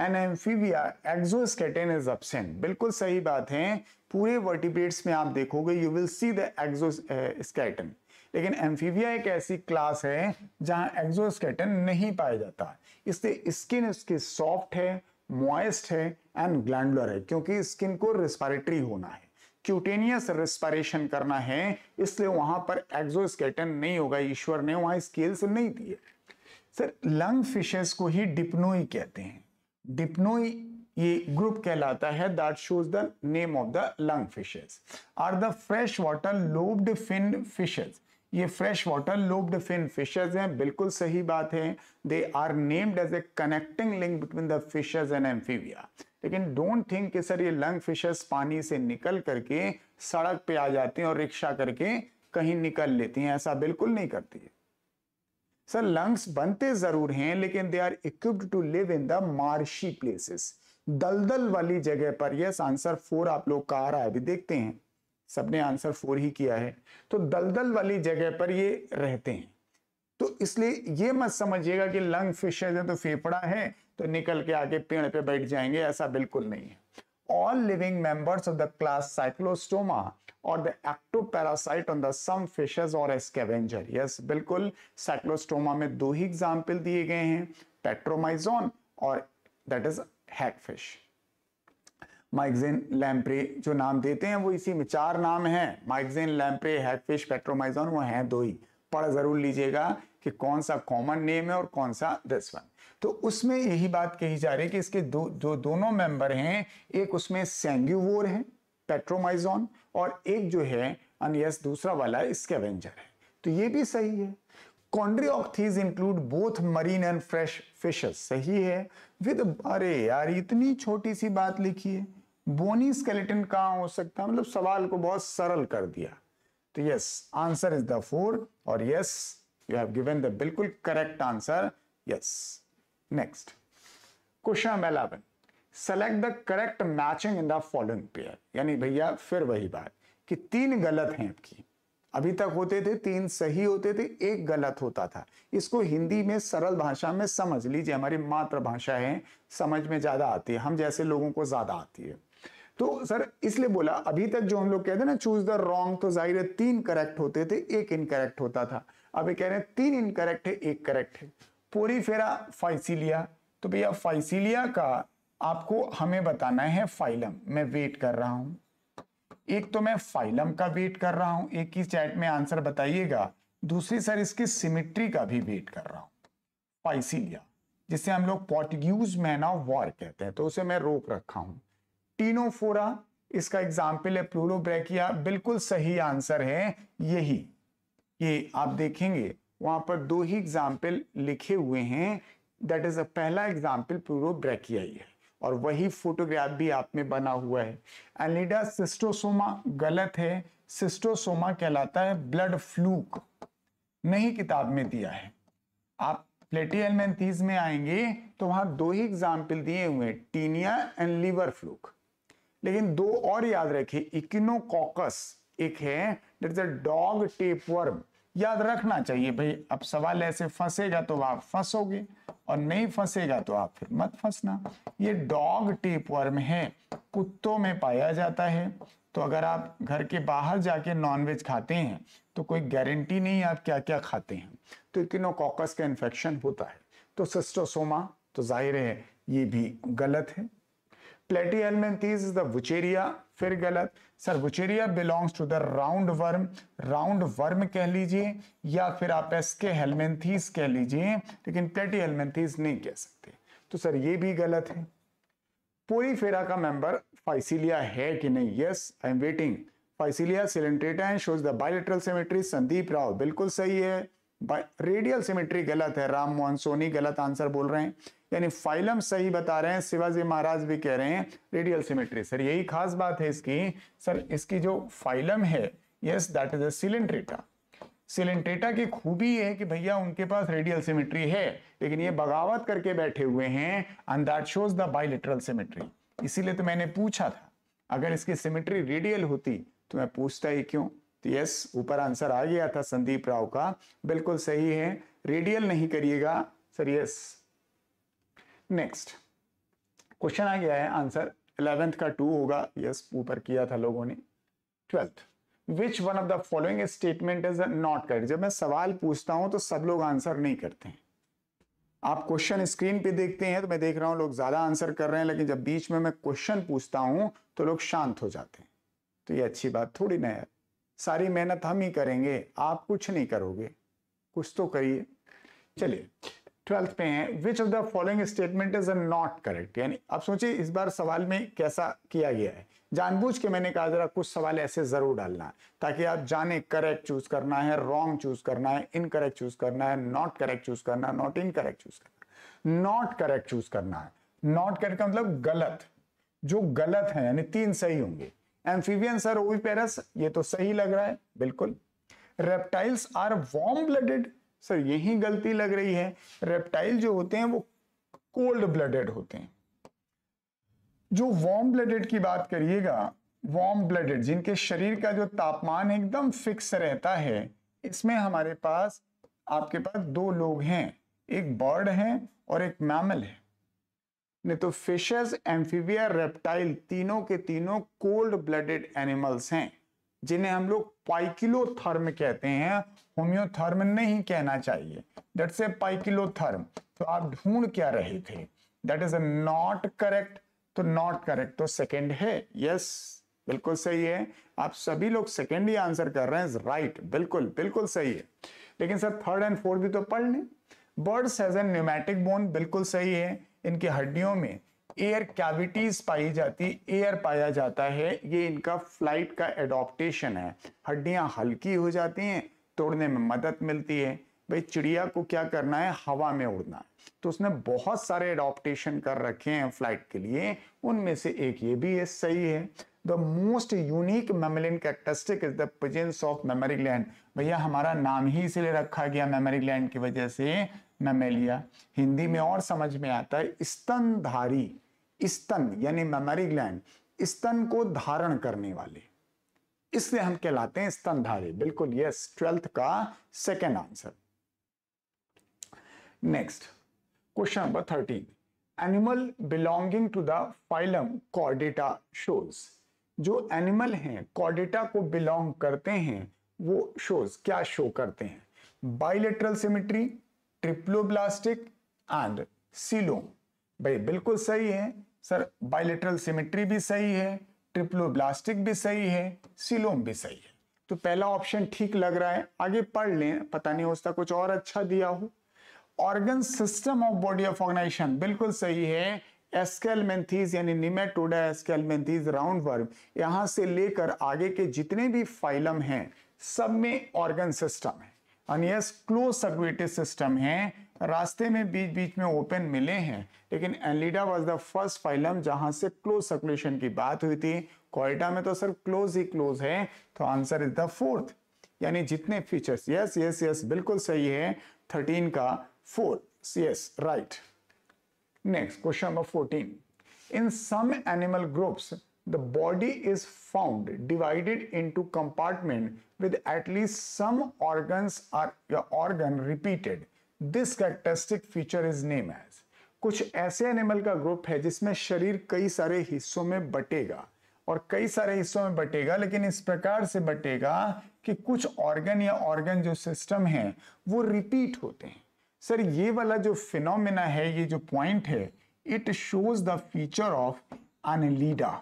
an Amphibia exoskeleton is absent बिल्कुल सही बात है पूरे वर्टिब्रेट्स में आप देखोगे you will see the exoskeleton लेकिन एम्फीबिया एक ऐसी क्लास है जहां एक्सोस्केलेटन नहीं पाया जाता इसलिए स्किन इसकी सॉफ्ट है मॉइस्ट है एंड ग्लैंडुलर है क्योंकि स्किन को रेस्पायरेटरी होना है क्यूटेनियस रेस्पायरेशन करना है इसलिए वहां पर एक्सोस्केलेटन नहीं होगा ईश्वर ने वहां स्केल्स नहीं दिए सर लंग फिशेस को ही डिप्नोई कहते हैं डिप्नोई ये ग्रुप कहलाता है that shows the name of the lung fishes are the fresh water lobed fin fishes ये fresh water lobed fin fishes हैं बिल्कुल सही बात है they are named as a connecting link between the fishes and Amphibia लेकिन don't think कि sir ये lung fishes पानी से निकल करके सड़क पे आ जाती हैं और रिक्शा करके कहीं निकल लेती हैं ऐसा बिल्कुल नहीं करती है सर लंग्स बनते जरूर हैं लेकिन they are equipped to live in the marshy places दलदल वाली जगह पर यस आंसर फोर आप लोग का आ रहा है अभी देखते हैं सबने आंसर फोर ही किया है तो दलदल वाली जगह पर ये रहते हैं तो इसलिए ये मत समझिएगा कि लंग फिशेज है तो फेफड़ा है तो निकल के आगे पेड़ पे बैठ जाएंगे ऐसा बिल्कुल नहीं है all living members of the class Cyclostomata are the active parasite on the some fishes और a बिल्कुल साइक्लोस्टोमा में दो ही एग्जाम्पल दिए गए हैं पेट्रोमाइजोन और that is hagfish Myxine lamprey जो नाम देते हैं वो इसी में चार नाम हैं माइगजेन लैम्प्रे हैकफिश पेट्रोमाइजोन वो हैं दो ही पढ़ जरूर लीजिएगा कि कौन सा कॉमन नेम है और कौन सा दिस वन तो उसमें यही बात कही जा रही है कि इसके दो जो दोनों मेंबर हैं एक उसमें सेंग्यूवोर है पेट्रोमाइजोन और एक जो है अनयस दूसरा वाला स्केवेंजर है तो ये भी सही है Chondrichthyes include both marine and fresh fishes सही है विद अरे यार इतनी छोटी सी बात लिखी है बोनी स्केलेटन कहा हो सकता है मतलब सवाल को बहुत सरल कर दिया तो yes answer is the four और yes you have given the बिल्कुल correct answer yes next question number eleven select the correct matching in the following pair यानी भैया फिर वही बात कि तीन गलत हैं आपकी अभी तक होते थे तीन सही होते थे एक गलत होता था इसको हिंदी में सरल भाषा में समझ लीजिए हमारी मातृभाषा है समझ में ज़्यादा आती है हम जैसे लोगों को ज़्यादा आती है तो सर इसलिए बोला अभी तक जो हम लोग कहते हैं ना चूज द रॉन्ग तो जाहिर है तीन करेक्ट होते थे एक इनकरेक्ट होता था अब ये कह रहे हैं तीन इनकरेक्ट है एक करेक्ट है पूरी फेरा फाइसिलिया तो भैया फाइसिलिया का आपको हमें बताना है फाइलम मैं वेट कर रहा हूं एक तो मैं फाइलम का वेट कर रहा हूं एक ही चैट में आंसर बताइएगा दूसरी सर इसकी सिमिट्री का भी वेट कर रहा हूं पाइसिलिया जिसे हम लोग पोर्टुग्यूज मैन ऑफ वॉर कहते हैं तो उसे मैं रोक रखा हूं टीनोफोरा इसका एग्जाम्पल है प्लूरोब्रैकिया बिल्कुल सही आंसर है यही ये आप देखेंगे वहां पर दो ही एग्जाम्पल लिखे हुए हैं दैट इज अ पहला एग्जाम्पल प्लूरोब्रैकिया ही है और वही फोटोग्राफ भी आप में बना हुआ है एलिडा सिस्टोसोमा गलत है सिस्टोसोमा कहलाता है ब्लड फ्लूक नहीं किताब में दिया है आप प्लेटियल मैंथीज में आएंगे तो वहां दो ही एग्जाम्पल दिए हुए टीनिया एंड लीवर फ्लूक लेकिन दो और याद रखिए इक्नोकॉकस एक है दैट्स अ डॉग टेपवर्म याद रखना चाहिए भाई अब सवाल ऐसे फंसेगा तो आप फंसोगे और नहीं फंसेगा तो आप फिर मत फंसना ये डॉग टेप वर्म है कुत्तों में पाया जाता है तो अगर आप घर के बाहर जाके नॉनवेज खाते हैं तो कोई गारंटी नहीं आप क्या क्या खाते हैं तो इकिनोकॉकस का इन्फेक्शन होता है तो सिस्टोसोमा तो जाहिर है ये भी गलत है प्लेटी एलमेंथीज द वुचेरिया फिर गलत sir Wuchereria belongs to the round worm round worm कह लीजिए या फिर आप एसके हेलमेंथीस कह लीजिए लेकिन प्लेटी हेलमेंथीस नहीं कह सकते तो सर ये भी गलत है पूरी फेरा का मेंबर फाइसिलिया है कि नहीं yes I am waiting Physalia Coelenterata and shows the bilateral symmetry Sandeep Rao बिल्कुल सही है रेडियल सिमेट्री गलत है राम मोहन सोनी गलत आंसर बोल रहे हैं यानी फाइलम सही बता रहे हैं शिवाजी महाराज भी कह रहे हैं रेडियल सिमेट्री सर यही खास बात है इसकी सर इसकी जो फाइलम है yes that is Coelenterata Coelenterata की खूबी है कि भैया उनके पास रेडियल सिमेट्री है लेकिन ये बगावत करके बैठे हुए हैं and that shows the bilateral symmetry इसीलिए तो मैंने पूछा था अगर इसकी सिमेट्री रेडियल होती तो मैं पूछता ही क्यों तो यस ऊपर आंसर आ गया था संदीप राव का बिल्कुल सही है रेडियल नहीं करिएगा सर यस नेक्स्ट क्वेश्चन आ गया है आंसर इलेवेंथ का टू होगा यस ऊपर किया था लोगों ने twelfth which one of the following statement is not correct जब मैं सवाल पूछता हूं तो सब लोग आंसर नहीं करते हैं आप क्वेश्चन स्क्रीन पे देखते हैं तो मैं देख रहा हूं लोग ज्यादा आंसर कर रहे हैं लेकिन जब बीच में मैं क्वेश्चन पूछता हूं तो लोग शांत हो जाते हैं तो ये अच्छी बात थोड़ी ना सारी मेहनत हम ही करेंगे आप कुछ नहीं करोगे कुछ तो करिए चलिए ट्वेल्थ पे हैं which of the following statement is not correct यानी आप सोचिए इस बार सवाल में कैसा किया गया है जानबूझ के मैंने कहा जरा कुछ सवाल ऐसे जरूर डालना है ताकि आप जाने करेक्ट चूज करना है रॉन्ग चूज करना है इनकरेक्ट चूज करना है नॉट करेक्ट चूज करना है नॉट इनकरेक्ट चूज करना नॉट करेक्ट चूज करना है नॉट करेक्ट का मतलब गलत जो गलत है यानी तीन सही होंगे एम्फीवियन सर पेरस ये तो सही लग रहा है बिल्कुल reptiles are warm blooded sir यही गलती लग रही है रेप्टाइल जो होते हैं वो कोल्ड ब्लडेड होते हैं जो वार्म ब्लडेड की बात करिएगा वार्म ब्लडेड जिनके शरीर का जो तापमान एकदम फिक्स रहता है इसमें हमारे पास आपके पास दो लोग हैं एक बर्ड है और एक मैमल है नहीं तो फिशेस एम्फीविया रेप्टाइल तीनों के तीनों कोल्ड ब्लडेड एनिमल्स हैं जिन्हें हम लोग पाइकिलोथर्म कहते हैं होम्योथर्म नहीं कहना चाहिए दट से पाइकिलोथर्म तो आप ढूंढ क्या रहे थे that is a not correct तो नॉट करेक्ट तो सेकेंड है यस yes, बिल्कुल सही है आप सभी लोग सेकेंड ही आंसर कर रहे हैं राइट right, बिल्कुल बिल्कुल सही है लेकिन सर थर्ड एंड फोर्थ भी तो पढ़ लें birds has an pneumatic bone बिल्कुल सही है इनकी हड्डियों में एयर कैविटीज पाई जाती एयर पाया जाता है ये इनका फ्लाइट का एडोप्टेशन है हड्डियां हल्की हो जाती हैं तोड़ने में मदद मिलती है भाई चिड़िया को क्या करना है हवा में उड़ना है तो उसने बहुत सारे एडोप्टेशन कर रखे हैं फ्लाइट के लिए उनमें से एक ये भी है सही है the most unique mammalian characteristic is the presence of mammary gland भैया हमारा नाम ही इसलिए रखा गया मेमरी ग्लैंड की वजह से मेमेलिया हिंदी में और समझ में आता है स्तनधारी स्तन यानी मेमरी ग्लैंड स्तन को धारण करने वाले इसलिए हम कहलाते हैं स्तनधारी बिल्कुल यस ट्वेल्थ का second answer next question number thirteen animal belonging to the phylum Chordata shows जो एनिमल हैं कॉर्डेटा को बिलोंग करते हैं वो शोज क्या शो करते हैं bilateral symmetry triploblastic and coelom भाई बिल्कुल सही है सर बाइलेटरल सिमेट्री भी सही है ट्रिप्लोब्लास्टिक भी सही है सिलोम भी सही है तो पहला ऑप्शन ठीक लग रहा है आगे पढ़ लें पता नहीं हो सकता कुछ और अच्छा दिया हो organ system of body of organization बिल्कुल सही है एस्केलमेंथीज यानी निमेटोडा एस्केलमेंथीज राउंड वर्म यहां से लेकर आगे के जितने भी फाइलम हैं सब में ऑर्गन सिस्टम है क्लोज सर्कुलेटरी सिस्टम है रास्ते में बीच बीच में ओपन मिले हैं लेकिन Annelida was the first phylum जहां से क्लोज सर्कुलेशन की बात हुई थी कोयटा में तो सर क्लोज ही क्लोज है तो आंसर इज द फोर्थ यानी जितने फीचर्स यस यस यस बिल्कुल सही है थर्टीन का fourth yes right next question number fourteen in some animal groups the body is found divided into compartment with at least some organ are organ repeated this characteristic feature is name as कुछ ऐसे animal का group है जिसमें शरीर कई सारे हिस्सों में बटेगा और कई सारे हिस्सों में बटेगा लेकिन इस प्रकार से बटेगा कि कुछ ऑर्गन या ऑर्गन जो सिस्टम है वो रिपीट होते हैं सर ये वाला जो फिनोमिना है ये जो पॉइंट है it shows the feature of Annelida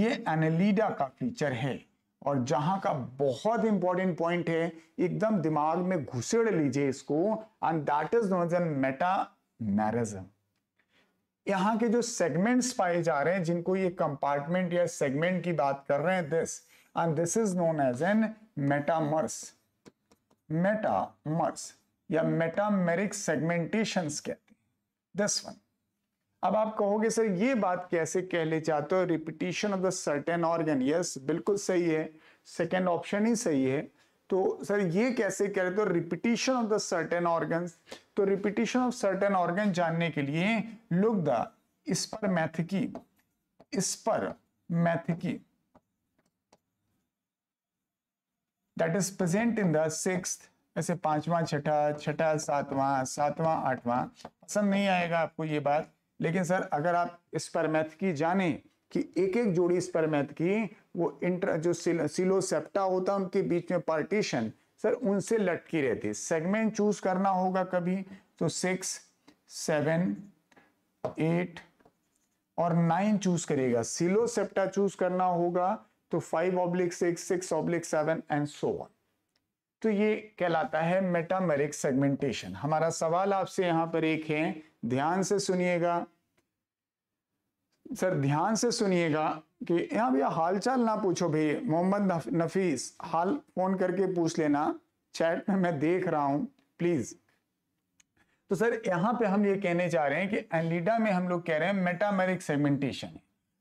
ये एनलीडा का फीचर है और जहां का बहुत इंपॉर्टेंट पॉइंट है एकदम दिमाग में घुसेड़ लीजिए इसको and that is known an metamerism यहां के जो सेगमेंट्स पाए जा रहे हैं जिनको ये कंपार्टमेंट या सेगमेंट की बात कर रहे हैं this and this is known as an metamers metamers या मेटामेरिक सेगमेंटेशन कहते हैं दिस वन अब आप कहोगे सर ये बात कैसे कहले चाहते हो repetition of the certain organ yes बिल्कुल सही है सेकेंड ऑप्शन ही सही है तो सर ये कैसे कह रहे तो repetition of the certain organ तो रिपीटिशन ऑफ सर्टेन ऑर्गन जानने के लिए लुक द इस पर मैथिकी इस पर मैथिकी that is present in the six ऐसे पांचवा छठा छठा सातवां सातवां आठवां पसंद नहीं आएगा आपको ये बात लेकिन सर अगर आप मैथ की जाने कि एक एक जोड़ी मैथ की वो इंटर जो सिलोसेप्टा होता है उनके बीच में पार्टीशन सर उनसे लटकी रहती है सेगमेंट चूज करना होगा कभी तो सिक्स सेवन एट और नाइन चूज करिएगा सिलोसेप्टा चूज करना होगा तो five oblique six six oblique seven and so one तो ये कहलाता है मेटामेरिक सेगमेंटेशन हमारा सवाल आपसे यहां पर एक है ध्यान से सुनिएगा सर ध्यान से सुनिएगा कि यहां भैया हाल चाल ना पूछो भैया मोहम्मद नफीस हाल फोन करके पूछ लेना चैट में मैं देख रहा हूं प्लीज तो सर यहां पे हम ये कहने जा रहे हैं कि एनलीडा में हम लोग कह रहे हैं मेटामेरिक सेगमेंटेशन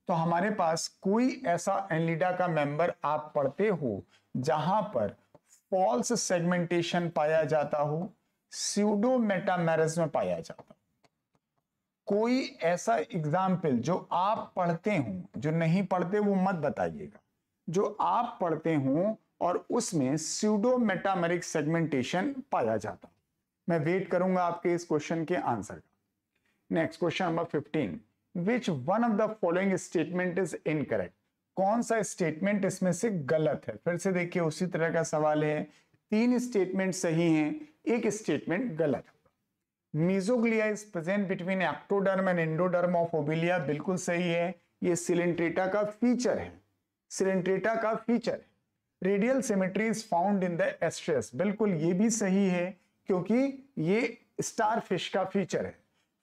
तो हमारे पास कोई ऐसा एनलीडा का मेंबर आप पढ़ते हो जहां पर फॉल्स सेगमेंटेशन पाया जाता हो सीडो में पाया जाता हो कोई ऐसा एग्जाम्पल जो आप पढ़ते हो जो नहीं पढ़ते वो मत बताइएगा जो आप पढ़ते हो और उसमें सीडो मेटामेरिक सेगमेंटेशन पाया जाता मैं वेट करूंगा आपके इस क्वेश्चन के आंसर का next question number 15 which one of the following statement is incorrect कौन सा स्टेटमेंट इसमें से गलत है फिर से देखिए उसी तरह का सवाल है तीन स्टेटमेंट सही हैं एक स्टेटमेंट गलत mesoglea is present between ectoderm and endoderm of Obelia बिल्कुल सही है ये सिलेंट्रेटा का फीचर है सिलेंट्रेटा का फीचर है radial symmetry is found in the Asterias बिल्कुल ये भी सही है क्योंकि ये स्टार फिश का फीचर है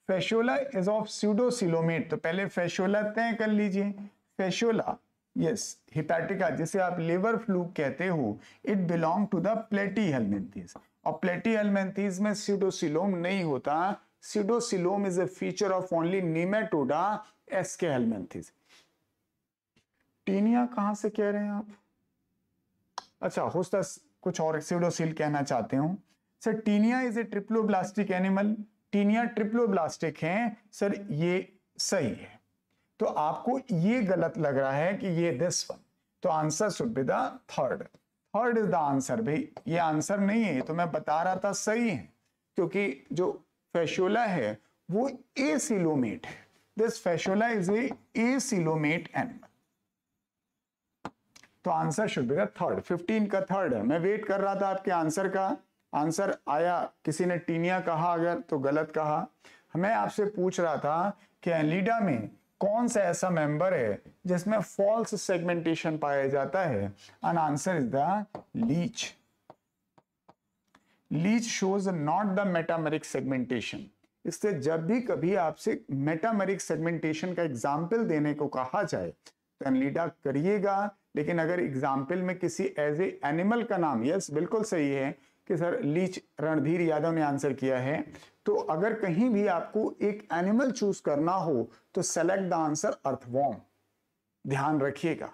फेशोला इज ऑफ सीडोसिलोमेट तो पहले फेशोला तय कर लीजिए फेशोला यस हिपैटिका जिसे आप लिवर फ्लू कहते हो it belong to the Platyhelminthes और प्लेटी हेलमेंथीज में सीडोसिलोम नहीं होता pseudocoelom is a feature of only Nematoda एसके हेलमेंथीज टीनिया कहां से कह रहे हैं आप अच्छा होस्ता कुछ और सीडोसिल कहना चाहते हो sir Taenia is a triploblastic animal Taenia triploblastic है सर ये सही है तो आपको ये गलत लग रहा है कि ये दिस वन तो answer should be the third third is the answer भाई ये आंसर नहीं है तो मैं बता रहा था सही है क्योंकि जो फैशोला है वो ए सिलोमेट है this Fasciola is a coelomate animal तो answer should be the third fifteen का थर्ड है मैं वेट कर रहा था आपके आंसर का आंसर आया किसी ने टीनिया कहा अगर तो गलत कहा मैं आपसे पूछ रहा था कि एलिडा में कौन सा ऐसा मेंबर है जिसमें फॉल्स सेगमेंटेशन पाया जाता है and answer is the leech leech shows not the metameric segmentation इससे जब भी कभी आपसे मेटामेरिक सेगमेंटेशन का एग्जाम्पल देने को कहा जाए तो एनलीडा करिएगा लेकिन अगर एग्जाम्पल में किसी एज ए एनिमल का नाम यस बिल्कुल सही है कि सर लीच रणधीर यादव ने आंसर किया है तो अगर कहीं भी आपको एक एनिमल चूज करना हो तो सेलेक्ट द आंसर अर्थवॉर्म ध्यान रखिएगा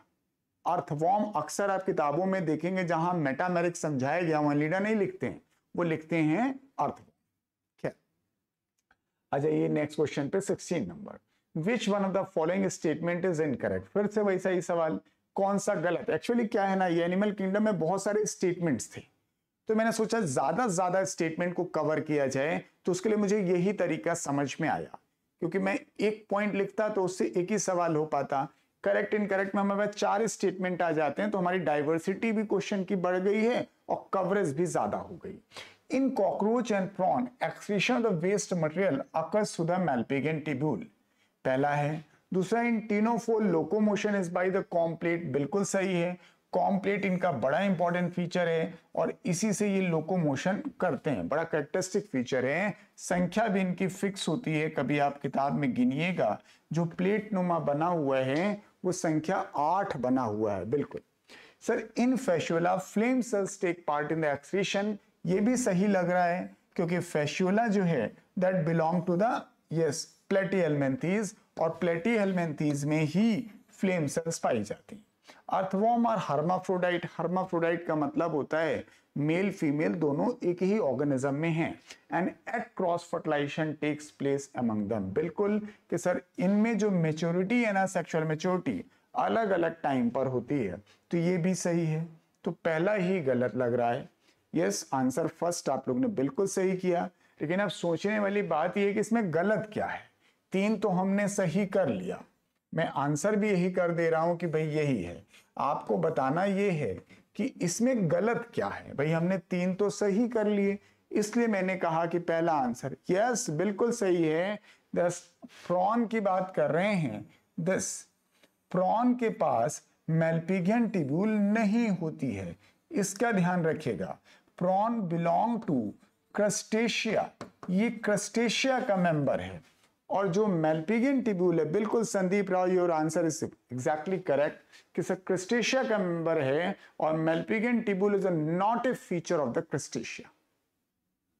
अर्थवॉर्म अक्सर आप किताबों में देखेंगे जहां मेटामेरिक मैरिज समझाया गया वहां लीडर नहीं लिखते हैं वो लिखते हैं अर्थवॉर्म क्या अच्छा ये नेक्स्ट क्वेश्चन पे sixteen number which one of the following statement is incorrect फिर से वैसा ही सवाल कौन सा गलत एक्चुअली क्या है ना ये एनिमल किंगडम में बहुत सारे स्टेटमेंट थे तो मैंने सोचा ज्यादा ज्यादा स्टेटमेंट को कवर किया जाए तो उसके लिए मुझे यही तरीका समझ में आया क्योंकि मैं एक पॉइंट लिखता तो उससे एक ही सवाल हो पाता करेक्ट इनकरेक्ट में हमारे पास चार स्टेटमेंट आ जाते हैं तो हमारी डाइवर्सिटी भी क्वेश्चन की बढ़ गई है और कवरेज भी ज्यादा हो गई in cockroach and prawn excretion of waste material occurs to the Malpighian पहला है दूसरा इन तीनों four locomotion is by the complete बिल्कुल सही है कॉम्प्लेट इनका बड़ा इंपॉर्टेंट फीचर है और इसी से ये लोकोमोशन करते हैं बड़ा करेक्टरिस्टिक फीचर है संख्या भी इनकी फिक्स होती है कभी आप किताब में गिनिएगा जो प्लेट नुमा बना हुआ है वो संख्या आठ बना हुआ है बिल्कुल sir in Fasciola flame cells take part in the excretion ये भी सही लग रहा है क्योंकि फैशुला जो है that belong to the yes Platyhelminthes और प्लेटी हेलमेंथीज में ही फ्लेम सेल्स पाई जाती हैं अर्थवॉर्म और हर्माफ्रोडाइट हर्माफ्रोडाइट का मतलब होता है मेल फीमेल दोनों एक ही ऑर्गेनिज्म में हैं and at cross fertilization takes place among them बिल्कुल कि सर इनमें जो मेच्योरिटी है ना सेक्शुअल मेच्योरिटी अलग अलग टाइम पर होती है तो ये भी सही है तो पहला ही गलत लग रहा है यस आंसर फर्स्ट आप लोग ने बिल्कुल सही किया लेकिन अब सोचने वाली बात यह कि इसमें गलत क्या है तीन तो हमने सही कर लिया मैं आंसर भी यही कर दे रहा हूं कि भाई यही है आपको बताना ये है कि इसमें गलत क्या है भाई हमने तीन तो सही कर लिए इसलिए मैंने कहा कि पहला आंसर यस बिल्कुल सही है दस प्रॉन की बात कर रहे हैं दस प्रॉन के पास मेल्पिगियन टिब्यूल नहीं होती है इसका ध्यान रखेगा प्रॉन बिलोंग टू क्रस्टेशिया ये क्रस्टेशिया का मेंबर है और जो मेलपीगियन टिब्यूल है बिल्कुल Sandeep Rao your answer is exactly correct कि सर क्रिस्टेशिया का मेंबर है और Malpighian tubule is not a feature of the Crustacea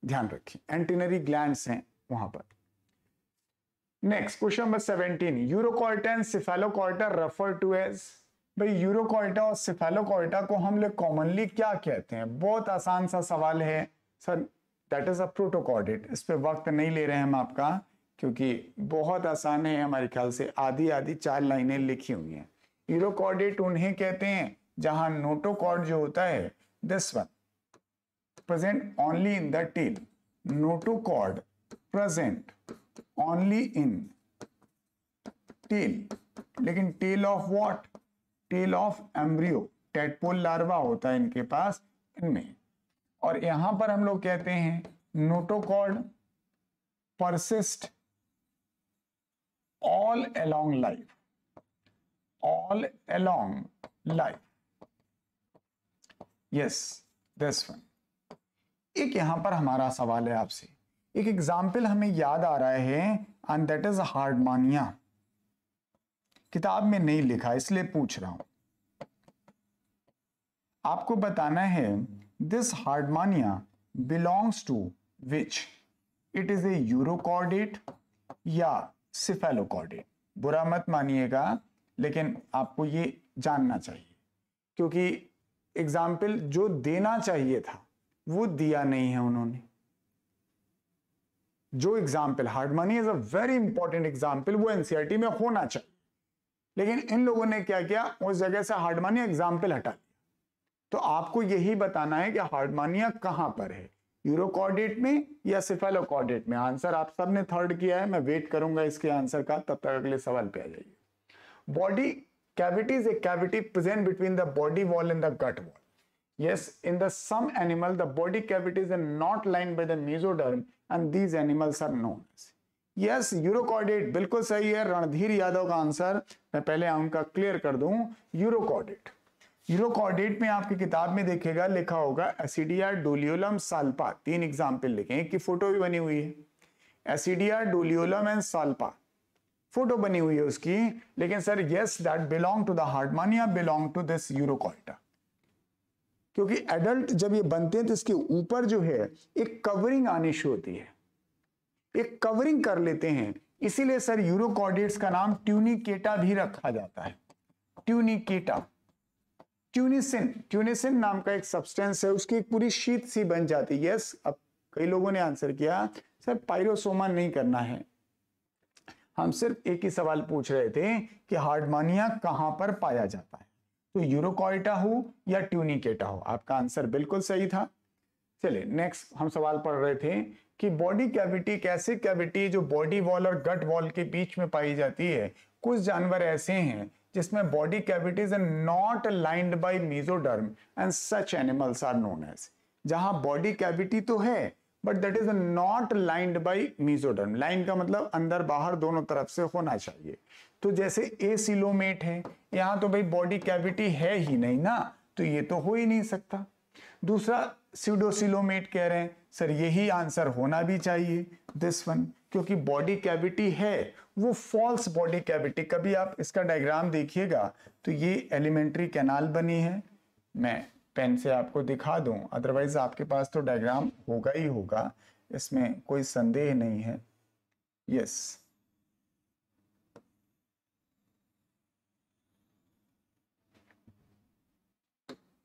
ध्यान रखिए एंटीनरी ग्लैंड हैं वहां पर next question number seventeen Urochordata and Cephalochordata refer to as भाई यूरोकॉर्टा और सिफेलोकॉर्टा को हम लोग कॉमनली क्या कहते हैं बहुत आसान सा सवाल है sir that is a protochordate इस पर वक्त नहीं ले रहे हैं हम आपका क्योंकि बहुत आसान है हमारे ख्याल से आधी आधी चार लाइनें लिखी हुई हैं यूरोकॉर्डेट उन्हें कहते हैं जहां नोटोकॉर्ड जो होता है this one present only in the tail notochord present only in tail लेकिन tail of what tail of embryo tadpole larva होता है इनके पास इनमें और यहां पर हम लोग कहते हैं notochord persist all along life all along life yes this one एक यहां पर हमारा सवाल है आपसे एक एग्जाम्पल हमें याद आ रहा है एंड दैट इज हार्डमानिया किताब में नहीं लिखा इसलिए पूछ रहा हूं आपको बताना है this Herdmania belongs to which it is a urochordate या सिफेलोकॉर्डेट बुरा मत मानिएगा लेकिन आपको ये जानना चाहिए क्योंकि एग्जाम्पल जो देना चाहिए था वो दिया नहीं है उन्होंने जो example Herdmania is a very important example वो एनसीआरटी e में होना चाहिए लेकिन इन लोगों ने क्या किया उस जगह से हार्ड मनी एग्जाम्पल हटा लिया तो आपको यही बताना है कि हार्ड मानिया कहां पर है यूरोकॉर्डेट में या सिफेलोकॉर्डेट में आंसर आप सब ने थर्ड किया है मैं वेट करूंगा इसके आंसर का तब तक अगले सवाल पे आ जाइए body cavity is a cavity present between the body wall and the gut wall yes in the some animal the body cavities are not lined by the mesoderm and these animals are known as yes urochordate बिल्कुल सही है रणधीर यादव का answer मैं पहले उनका clear कर दूं urochordate urochordate में आपकी किताब में देखेगा लिखा होगा एसिडिया डोलियोलम साल्पा तीन एग्जाम्पल लिखे की फोटो भी बनी हुई है Ascidia Doliolum and Salpa photo बनी हुई है उसकी लेकिन sir yes that belong to the Herdmania belong to this Urochordata क्योंकि एडल्ट जब ये बनते हैं तो इसके ऊपर जो है एक कवरिंग आनी शुरू होती है एक कवरिंग कर लेते हैं इसीलिए सर यूरोकॉर्डेट्स का नाम ट्यूनिकेटा भी रखा जाता है ट्यूनिकेटा ट्यूनिसिन ट्यूनिसिन नाम का एक सब्सटेंस है उसकी एक पूरी शीत सी बन जाती है यस अब कई लोगों ने आंसर किया सर पायरोसोमा नहीं करना है हम सिर्फ एक ही सवाल पूछ रहे थे कि हार्डमानिया कहां पर पाया जाता है तो यूरोकोइटा हो या ट्यूनिकेटा हो आपका आंसर बिल्कुल सही था चलिए नेक्स्ट हम सवाल पढ़ रहे थे कि बॉडी कैविटी कैसे कैविटी जो बॉडी वॉल और गट वॉल के बीच में पाई जाती है कुछ जानवर ऐसे हैं जिसमें body cavities are not lined by mesoderm and such animals are known as जहां बॉडी कैविटी तो है but that is not lined by mesoderm line का मतलब अंदर बाहर दोनों तरफ से होना चाहिए तो जैसे ए सिलोमेट है यहां तो भाई बॉडी कैविटी है ही नहीं ना तो ये तो हो ही नहीं सकता दूसरा सीडोसिलोमेट कह रहे हैं सर यही आंसर होना भी चाहिए दिस वन क्योंकि बॉडी कैविटी है वो फॉल्स बॉडी कैविटी कभी आप इसका डायग्राम देखिएगा तो ये एलिमेंट्री कैनाल बनी है मैं पेन से आपको दिखा दूं अदरवाइज आपके पास तो डायग्राम होगा ही होगा इसमें कोई संदेह नहीं है यस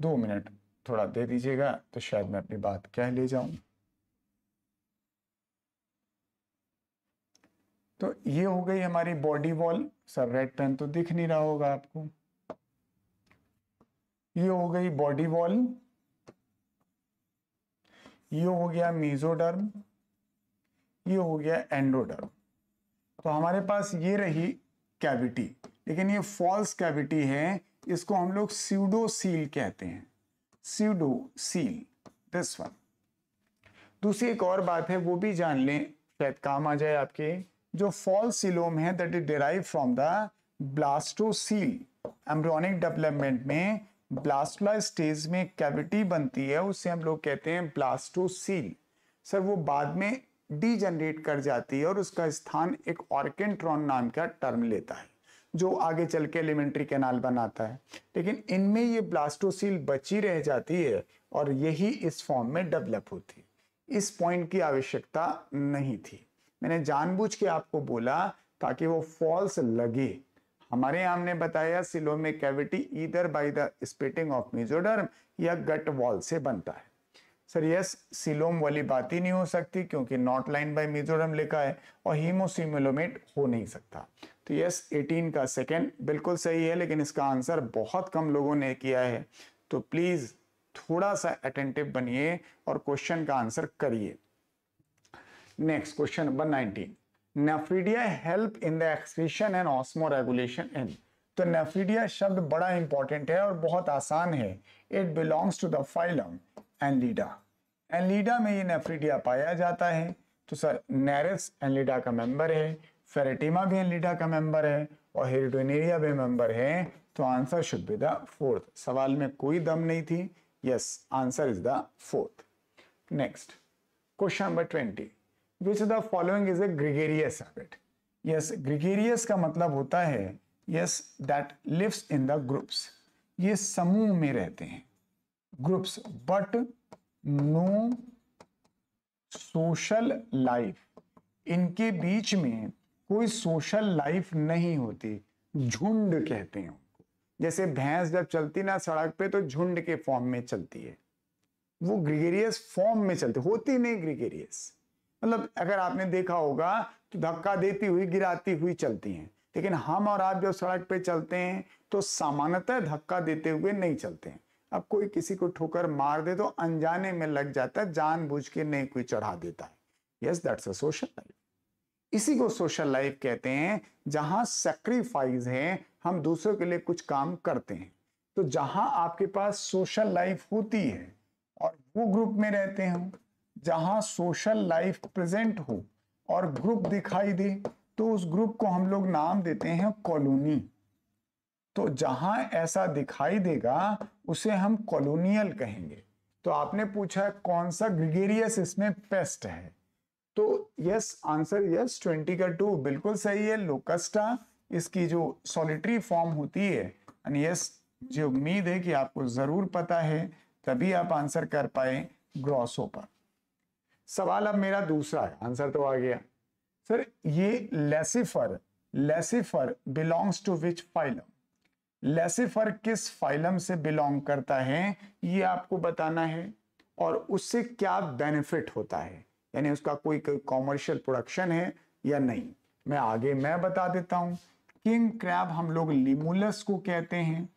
दो मिनट थोड़ा दे दीजिएगा तो शायद मैं अपनी बात कह ले जाऊं तो ये हो गई हमारी body wall sir red pen तो दिख नहीं रहा होगा आपको ये हो गई बॉडी वॉल ये हो गया मीजोडर्म ये हो गया एंडोडर्म तो हमारे पास ये रही कैविटी लेकिन ये फॉल्स कैविटी है इसको हम लोग सीडो सील कहते हैं सीडो सील दिस वन दूसरी एक और बात है वो भी जान लें शायद काम आ जाए आपके जो फॉल सिलोम है that is derive from the blastocoel embryonic development में ब्लास्टुला स्टेज में कैविटी बनती है उसे हम लोग कहते हैं ब्लास्टोसील सर वो बाद में डीजनरेट कर जाती है और उसका स्थान एक ऑर्केंट्रॉन नाम का टर्म लेता है जो आगे चल के एलिमेंट्री कैनाल बनाता है लेकिन इनमें ये ब्लास्टोसील बची रह जाती है और यही इस फॉर्म में डेवलप होती है इस पॉइंट की आवश्यकता नहीं थी मैंने जानबूझ के आपको बोला ताकि वो फॉल्स लगे हमारे यहाँ हमने बताया सिलो में कैविटी इधर by the splitting of mesoderm या गट वॉल से बनता है सर यस सिलोम वाली बात ही नहीं हो सकती क्योंकि नॉट लाइन बाय मिजोरम लिखा है और हीमोसिमोलोमेट हो नहीं सकता तो यस 18 का सेकेंड बिल्कुल सही है लेकिन इसका आंसर बहुत कम लोगों ने किया है तो प्लीज़ थोड़ा सा अटेंटिव बनिए और क्वेश्चन का आंसर करिए question number nineteen 19. Help in the excretion and osmoregulation in तो नेफ्रीडिया शब्द बड़ा इंपॉर्टेंट है और बहुत आसान है it belongs to the phylum Annelida Annelida में ये नेफ्रीडिया पाया जाता है तो सर नेरिस एनलीडा का मेंबर है फेरेटिमा भी एनलीडा का मेंबर है और हिरडोनेरिया भी मेंबर है तो answer should be the fourth सवाल में कोई दम नहीं थी yes answer is the fourth next question number twenty which the following is a gregarious habit yes gregarious का मतलब होता है yes that lives in the groups ये समूह में रहते हैं groups but no social life इनके बीच में कोई सोशल लाइफ नहीं होती झुंड कहते हैं उनको जैसे भैंस जब चलती ना सड़क पे तो झुंड के फॉर्म में चलती है वो ग्रिगेरियस फॉर्म में चलती होती नहीं ग्रिगेरियस मतलब अगर आपने देखा होगा तो धक्का देती हुई गिराती हुई चलती हैं लेकिन हम और आप जब सड़क पे चलते हैं तो सामान्यतः धक्का देते हुए नहीं चलते हैं अब कोई किसी को ठोकर मार दे तो अनजाने में लग जाता है जान के नहीं कोई चढ़ा देता है yes that's a social life इसी को सोशल लाइफ कहते हैं जहां सेक्रीफाइज है हम दूसरों के लिए कुछ काम करते हैं तो जहां आपके पास सोशल लाइफ होती है और वो ग्रुप में रहते हैं जहां सोशल लाइफ प्रेजेंट हो और ग्रुप दिखाई दे तो उस ग्रुप को हम लोग नाम देते हैं कॉलोनी तो जहां ऐसा दिखाई देगा उसे हम कॉलोनियल कहेंगे तो आपने पूछा है कौन सा ग्रिगेरियस इसमें पेस्ट है तो यस आंसर यस ट्वेंटी का टू बिल्कुल सही है लोकस्टा इसकी जो सॉलिटरी फॉर्म होती है एंड यस मुझे उम्मीद है कि आपको जरूर पता है तभी आप आंसर कर पाए ग्रॉसोपर सवाल अब मेरा दूसरा है आंसर तो आ गया सर ये Laccifer Laccifer belongs to which phylum Laccifer किस फाइलम से बिलोंग करता है ये आपको बताना है और उससे क्या बेनिफिट होता है यानी उसका कोई कॉमर्शियल प्रोडक्शन है या नहीं मैं आगे मैं बता देता हूं किंग क्रैब हम लोग लिमुलस को कहते हैं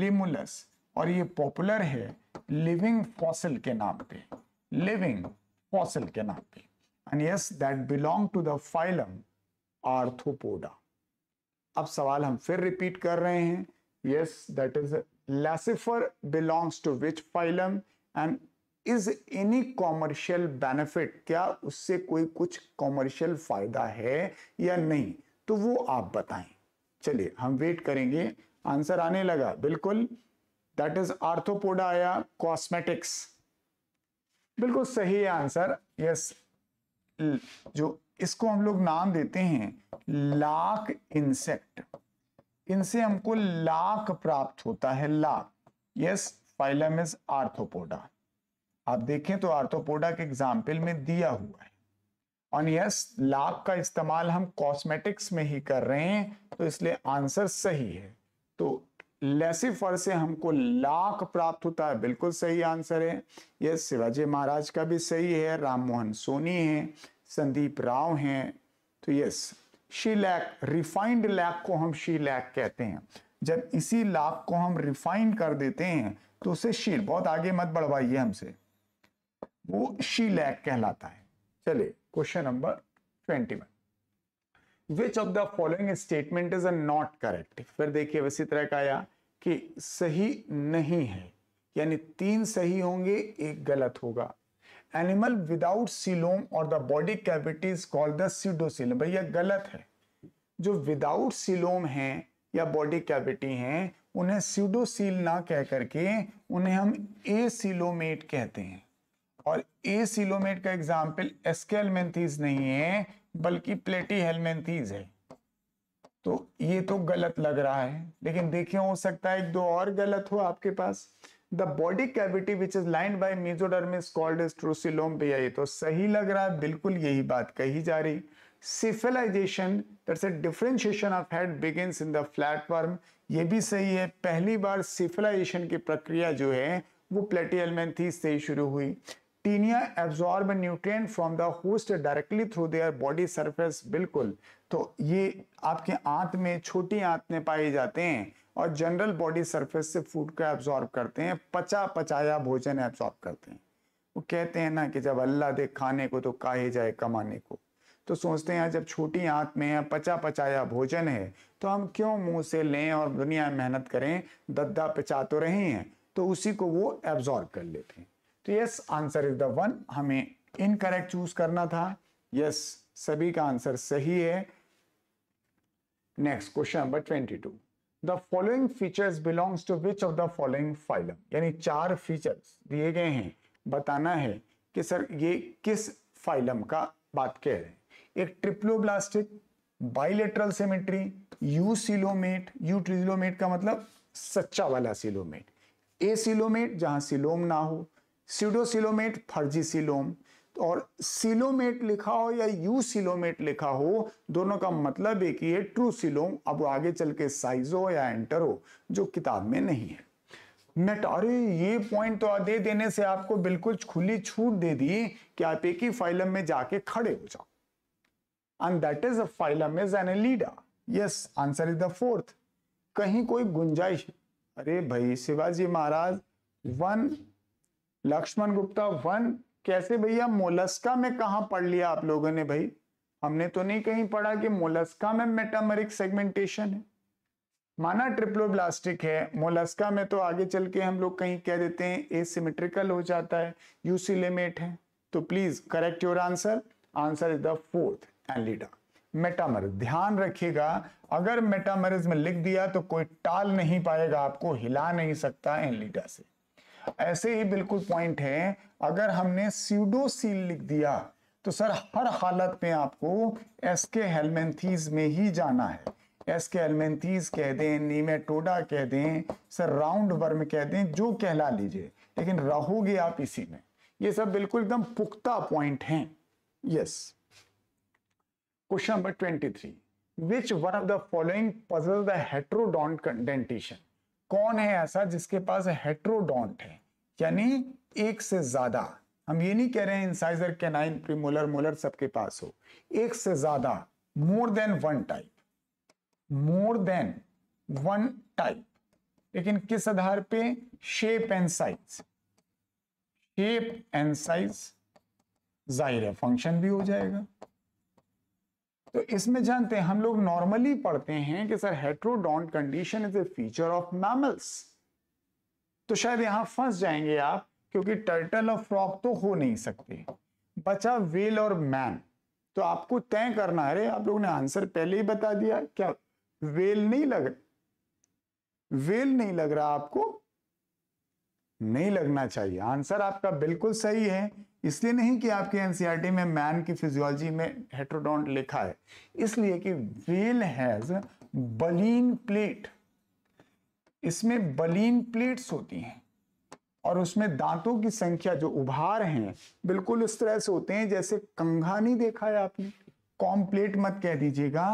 लिमुलस और ये पॉपुलर है लिविंग फॉसिल के नाम पे लिविंग फॉसिल के नाम पे and yes that belong to the phylum Arthropoda अब सवाल हम फिर रिपीट कर रहे हैं yes that is Laccifer belongs to which phylum and is any commercial benefit क्या उससे कोई कुछ कॉमर्शियल फायदा है या नहीं तो वो आप बताएं चलिए हम वेट करेंगे आंसर आने लगा बिल्कुल दैट इज आर्थोपोडा आया कॉस्मेटिक्स बिल्कुल सही आंसर यस जो इसको हम लोग नाम देते हैं लाख इंसेक्ट इनसे हमको लाख प्राप्त होता है लाख यस फाइलम इज आर्थोपोडा आप देखें तो आर्थोपोडा के एग्जाम्पल में दिया हुआ है और यस लाख का इस्तेमाल हम कॉस्मेटिक्स में ही कर रहे हैं तो इसलिए आंसर सही है तो लेसिफर से हमको लाख प्राप्त होता है बिल्कुल सही आंसर है यह शिवाजी महाराज का भी सही है राम मोहन सोनी है संदीप राव है तो yes shellac refined lac को हम शी लैक कहते हैं जब इसी लाख को हम रिफाइन कर देते हैं तो उसे शील बहुत आगे मत बढ़वाइए हमसे वो शी लैक कहलाता है चले question number twenty one which of the following statement is a not correct फिर देखिए उसी तरह का आया कि सही नहीं है यानी तीन सही होंगे एक गलत होगा एनिमल विदाउट सिलोम और the body cavity is called the pseudocoelom भैया गलत है जो विदाउट सिलोम है या बॉडी कैविटी है उन्हें सीडोसील ना कह करके उन्हें हम ए सिलोमेट कहते हैं और ए सिलोमेट का एग्जाम्पल एस्केलमेंथीज नहीं है बल्कि प्लेटी हेलमेंथीज है तो ये तो गलत लग रहा है लेकिन देखिए हो सकता है एक दो और गलत हो आपके पास the body cavity which is line by mesoderm is called is true coelom भैया ये तो सही लग रहा है बिल्कुल यही बात कही जा रही cephalization that's a differentiation of head begins in the platform ये भी सही है पहली बार सिफिलाइजेशन की प्रक्रिया जो है वो प्लेटियल से ही शुरू हुई Taenia absorb nutrient from the host directly through their body surface बिल्कुल तो ये आपके आंत में छोटी आंत में पाए जाते हैं और जनरल बॉडी सरफेस से फूड को एब्जॉर्ब करते हैं पचा पचाया भोजन एब्जॉर्ब करते हैं वो कहते हैं ना कि जब अल्लाह दे खाने को तो काहे जाए कमाने को तो सोचते हैं जब छोटी आंत में है पचा पचाया भोजन है तो हम क्यों मुंह से लें और दुनिया में मेहनत करें दद्दा पचा तो रहे हैं तो उसी को वो एब्जॉर्ब कर लेते हैं तो yes answer is the one हमें इनकरेक्ट चूज करना था यस सभी का आंसर सही है next question number twenty two the following features belongs to which of the following phylum यानी चार फीचर्स दिए गए हैं बताना है कि सर ये किस फाइलम का बात कह रहे हैं एक triploblastic bilateral symmetry eucoelomate यू ट्रिजिलोमेट का मतलब सच्चा वाला सिलोमेट ए सिलोमेट जहां सिलोम ना हो सीडोसिलोमेट तो सिलोम और सिलोमेट लिखा हो या यू सिलोमेट लिखा हो दोनों का मतलब एक ही है ट्रू सिलोम अब आगे चल के साइज हो या एंटर हो जो किताब में नहीं है नेट अरे ये पॉइंट तो दे देने से आपको बिल्कुल खुली छूट दे दी कि आप एक ही फाइलम में जाके खड़े हो जाओ and that is a phylum is Annelida yes answer is the fourth कहीं कोई गुंजाइश अरे भाई शिवाजी महाराज वन लक्ष्मण गुप्ता वन कैसे भैया मोलस्का में कहा पढ़ लिया आप लोगों ने भाई हमने तो नहीं कहीं पढ़ा कि मोलस्का में मेटामरिक सेगमेंटेशन है माना ट्रिप्लोब्लास्टिक है मोलस्का में तो आगे चल के हम लोग कहीं कह देते हैं ए सिमेट्रिकल हो जाता है यूसिलेमेट है तो please correct your answer answer is the fourth and metamer ध्यान रखिएगा अगर मेटामरिज में लिख दिया तो कोई टाल नहीं पाएगा आपको हिला नहीं सकता एनलीडा से ऐसे ही बिल्कुल पॉइंट है अगर हमने सीडो सील लिख दिया तो सर हर हालत में आपको एस के हेलमेंथीज में ही जाना है एस के हेलमेंथीज कह दें नीमेटोडा कह दें सर राउंड वर्म कह दें जो कहला लीजिए लेकिन रहोगे आप इसी में ये सब बिल्कुल एकदम पुख्ता पॉइंट हैं yes question number twenty three which one of the following possess the heterodont dentition कौन है ऐसा जिसके पास हेट्रोडॉन्ट है यानी एक से ज्यादा हम ये नहीं कह रहे हैं इंसाइजर के नाइन प्रीमोलर मोलर सबके पास हो एक से ज्यादा more than one type more than one type लेकिन किस आधार पे shape and size shape and size जाहिर है फंक्शन भी हो जाएगा तो इसमें जानते हैं हम लोग नॉर्मली पढ़ते हैं कि sir heterodont condition is a feature of mammals तो शायद यहां फंस जाएंगे आप क्योंकि टर्टल और फ्रॉक तो हो नहीं सकते बचा वेल और मैन तो आपको तय करना है आप लोगों ने आंसर पहले ही बता दिया क्या वेल नहीं लग वेल नहीं लग रहा आपको नहीं लगना चाहिए आंसर आपका बिल्कुल सही है इसलिए नहीं कि आपके एनसीईआरटी e में मैन की फिजियोलॉजी में हेट्रोडॉन्ट लिखा है इसलिए कि वेल हैज बलीन प्लेट इसमें बलीन प्लेट्स होती हैं और उसमें दांतों की संख्या जो उभार हैं बिल्कुल इस तरह से होते हैं जैसे कंघा नहीं देखा है आपने कॉम्प्लेट मत कह दीजिएगा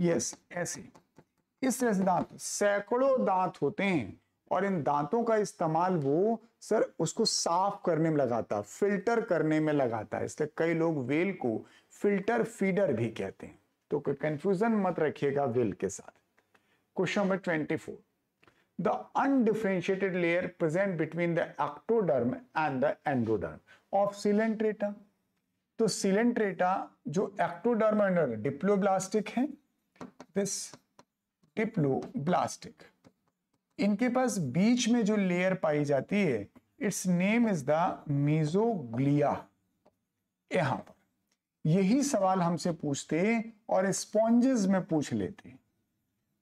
यस ऐसे इस तरह से दांत सैकड़ों दांत होते हैं और इन दांतों का इस्तेमाल वो सर उसको साफ करने में लगाता फिल्टर करने में लगाता है इसलिए कई लोग वेल को फिल्टर फीडर भी कहते हैं तो कोई कंफ्यूजन मत रखिएगा वेल के साथ question number twenty four the undifferentiated layer present between the ectoderm and the endoderm of Coelenterata तो सिलेंट्रेटा जो एक्टोडर्म एंडर डिप्लोब्लास्टिक है दिस डिप्लोब्लास्टिक इनके पास बीच में जो लेयर पाई जाती है its name is the mesoglea यहां पर यही सवाल हमसे पूछते और स्पॉन्जेस में पूछ लेते